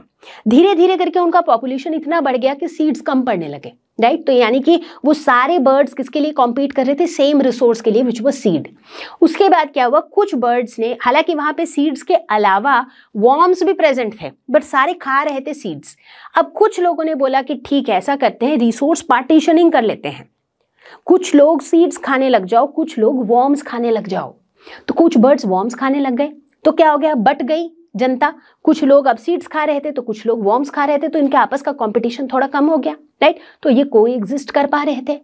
धीरे धीरे करके उनका पॉपुलेशन इतना बढ़ गया कि सीड्स कम पड़ने लगे राइट तो यानी कि वो सारे बर्ड्स किसके लिए कॉम्पीट कर रहे थे सेम रिसोर्स के लिए विच वो सीड उसके बाद क्या हुआ कुछ बर्ड्स ने हालांकि वहाँ पे सीड्स के अलावा वॉर्म्स भी प्रेजेंट थे बट सारे खा रहे थे सीड्स अब कुछ लोगों ने बोला कि ठीक है ऐसा करते हैं रिसोर्स पार्टीशनिंग कर लेते हैं कुछ लोग सीड्स खाने लग जाओ कुछ लोग वॉर्म्स खाने लग जाओ तो कुछ बर्ड्स वॉर्म्स खाने लग गए तो क्या हो गया बट गई जनता कुछ लोग अब सीड्स खा रहे थे तो कुछ लोग वॉर्म्स खा रहे थे तो इनके आपस का कंपटीशन थोड़ा कम हो गया राइट तो ये को एग्जिस्ट कर पा रहे थे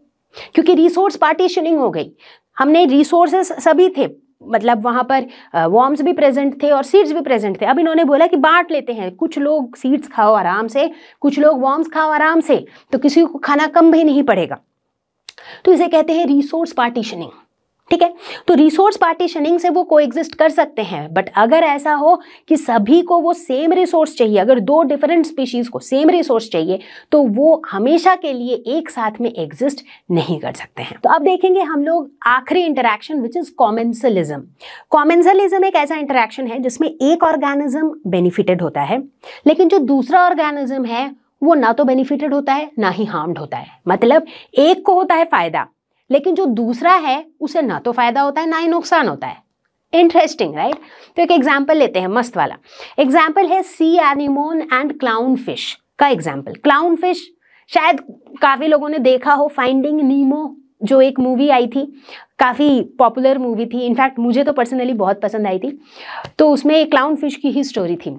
क्योंकि रिसोर्स पार्टीशनिंग हो गई हमने रिसोर्सेस सभी थे मतलब वहाँ पर वॉर्म्स भी प्रेजेंट थे और सीड्स भी प्रेजेंट थे अब इन्होंने बोला कि बांट लेते हैं कुछ लोग सीड्स खाओ आराम से कुछ लोग वॉर्म्स खाओ आराम से तो किसी को खाना कम भी नहीं पड़ेगा तो इसे कहते हैं रिसोर्स पार्टीशनिंग ठीक है तो रिसोर्स पार्टीशनिंग से वो को कर सकते हैं बट अगर ऐसा हो कि सभी को वो सेम रिसोर्स चाहिए अगर दो डिफरेंट स्पीशीज को सेम रिसोर्स चाहिए तो वो हमेशा के लिए एक साथ में एग्जिस्ट नहीं कर सकते हैं तो अब देखेंगे हम लोग आखिरी इंटरेक्शन विच इज़ कॉमेंसलिज्म कॉमेंसलिज्म एक ऐसा इंटरेक्शन है जिसमें एक ऑर्गेनिज्म बेनिफिटेड होता है लेकिन जो दूसरा ऑर्गेनिज्म है वो ना तो बेनिफिटेड होता है ना ही हार्म्ड होता है मतलब एक को होता है फ़ायदा लेकिन जो दूसरा है उसे ना तो फ़ायदा होता है ना ही नुकसान होता है इंटरेस्टिंग राइट तो एक एग्जाम्पल लेते हैं मस्त वाला एग्जाम्पल है sea anemone and clown fish का एग्जाम्पल क्लाउन फिश शायद काफ़ी लोगों ने देखा हो फाइंडिंग नीमो जो एक मूवी आई थी काफ़ी पॉपुलर मूवी थी इनफैक्ट मुझे तो पर्सनली बहुत पसंद आई थी तो उसमें एक क्लाउन फिश की ही स्टोरी थी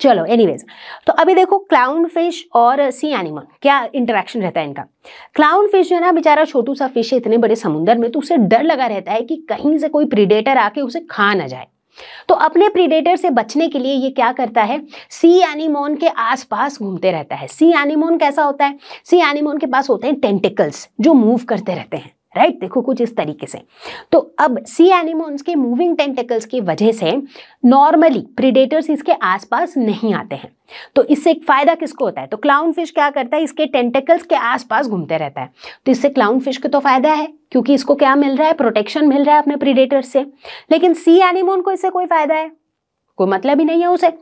चलो एनीवेज तो अभी देखो क्लाउन फिश और सी एनिमल क्या इंटरेक्शन रहता है इनका क्लाउन फिश जो है ना बेचारा छोटू सा फिश है इतने बड़े समुंदर में तो उसे डर लगा रहता है कि कहीं से कोई प्रीडेटर आके उसे खा ना जाए तो अपने प्रीडेटर से बचने के लिए ये क्या करता है सी एनिमोन के आसपास घूमते रहता है सी एनिमोन कैसा होता है सी एनिमोन के पास होते हैं टेंटिकल्स जो मूव करते रहते हैं राइट right? देखो कुछ इस तरीके से तो अब सी एनिमोन्स के मूविंग टेंटिकल्स की वजह से नॉर्मली प्रिडेटर्स इसके आसपास नहीं आते हैं तो इससे एक फ़ायदा किसको होता है तो क्लाउन फिश क्या करता है इसके टेंटिकल्स के आसपास घूमते रहता है तो इससे क्लाउन फिश को तो फ़ायदा है क्योंकि इसको क्या मिल रहा है प्रोटेक्शन मिल रहा है अपने प्रीडेटर्स से लेकिन सी एनिमोन को इससे कोई फ़ायदा है कोई मतलब ही नहीं है उसे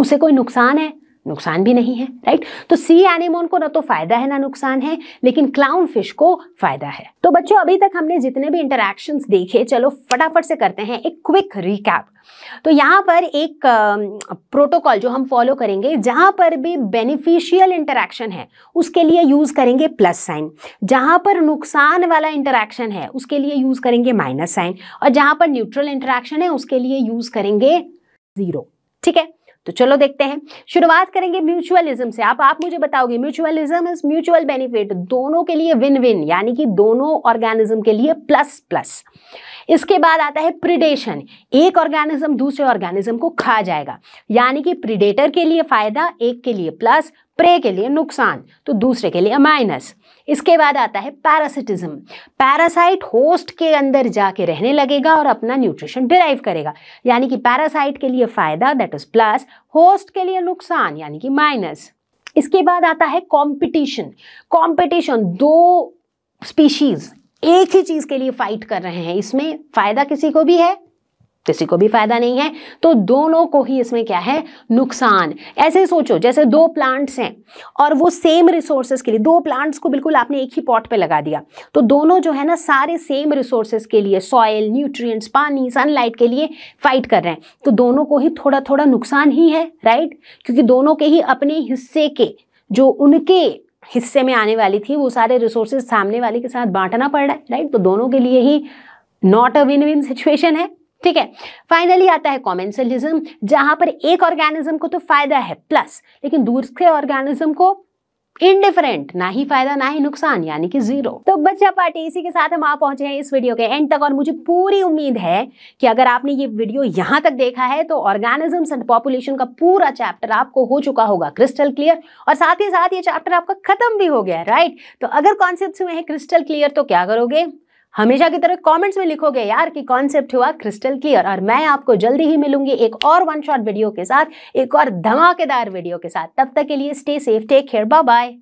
उसे कोई नुकसान है नुकसान भी नहीं है राइट तो सी एनिमोन को ना तो फायदा है ना नुकसान है लेकिन क्लाउन फिश को फायदा है तो बच्चों अभी तक हमने जितने भी इंटरेक्शंस देखे चलो फटाफट से करते हैं एक क्विक रिकैप तो यहाँ पर एक प्रोटोकॉल जो हम फॉलो करेंगे जहाँ पर भी बेनिफिशियल इंटरेक्शन है उसके लिए यूज़ करेंगे प्लस साइन जहाँ पर नुकसान वाला इंटरेक्शन है उसके लिए यूज़ करेंगे माइनस साइन और जहाँ पर न्यूट्रल इंटरेक्शन है उसके लिए यूज़ करेंगे ज़ीरो ठीक है तो चलो देखते हैं शुरुआत करेंगे म्यूचुअलिज्म से आप आप मुझे बताओगे म्यूचुअलिज्म इज म्यूचुअल बेनिफिट दोनों के लिए विन विन यानी कि दोनों ऑर्गेनिज्म के लिए प्लस प्लस इसके बाद आता है प्रिडेशन एक ऑर्गेनिज्म दूसरे ऑर्गेनिज्म को खा जाएगा यानी कि प्रिडेटर के लिए फायदा एक के लिए प्लस प्रे के लिए नुकसान तो दूसरे के लिए माइनस इसके बाद आता है पैरासिटिज्म पैरासाइट होस्ट के अंदर जाके रहने लगेगा और अपना न्यूट्रिशन डिराइव करेगा यानी कि पैरासाइट के लिए फ़ायदा दैट इज़ प्लस होस्ट के लिए नुकसान यानी कि माइनस इसके बाद आता है कॉम्पिटिशन कॉम्पिटिशन दो स्पीशीज़ एक ही चीज़ के लिए फाइट कर रहे हैं इसमें फ़ायदा किसी को भी है किसी को भी फायदा नहीं है तो दोनों को ही इसमें क्या है नुकसान ऐसे सोचो जैसे दो प्लांट्स हैं और वो सेम रिसोर्सेज के लिए दो प्लांट्स को बिल्कुल आपने एक ही पॉट पे लगा दिया तो दोनों जो है ना सारे सेम रिसोर्सेज के लिए सॉयल न्यूट्रिएंट्स पानी सनलाइट के लिए फाइट कर रहे हैं तो दोनों को ही थोड़ा थोड़ा नुकसान ही है राइट क्योंकि दोनों के ही अपने हिस्से के जो उनके हिस्से में आने वाली थी वो सारे रिसोर्सेज सामने वाले के साथ बांटना पड़ रहा है राइट तो दोनों के लिए ही not a win win situation है ठीक है फाइनली आता है कॉमेंसलिज्म जहां पर एक ऑर्गेनिज्म को तो फायदा है प्लस लेकिन दूसरे ऑर्गेनिज्म को इनडिफरेंट ना ही फायदा ना ही नुकसान यानी कि जीरो तो बच्चा पार्टी इसी के साथ हम आप पहुंचे हैं इस वीडियो के एंड तक और मुझे पूरी उम्मीद है कि अगर आपने ये वीडियो यहां तक देखा है तो ऑर्गेनिजम्स एंड पॉपुलेशन का पूरा चैप्टर आपको हो चुका होगा क्रिस्टल क्लियर और साथ ही साथ ये चैप्टर आपका खत्म भी हो गया राइट तो अगर कॉन्सेप्ट हुए हैं क्रिस्टल क्लियर तो क्या करोगे हमेशा की तरह कमेंट्स में लिखोगे यार कि कॉन्सेप्ट हुआ क्रिस्टल क्लियर और मैं आपको जल्दी ही मिलूंगी एक और वन शॉट वीडियो के साथ एक और धमाकेदार वीडियो के साथ तब तक के लिए stay safe take care bye bye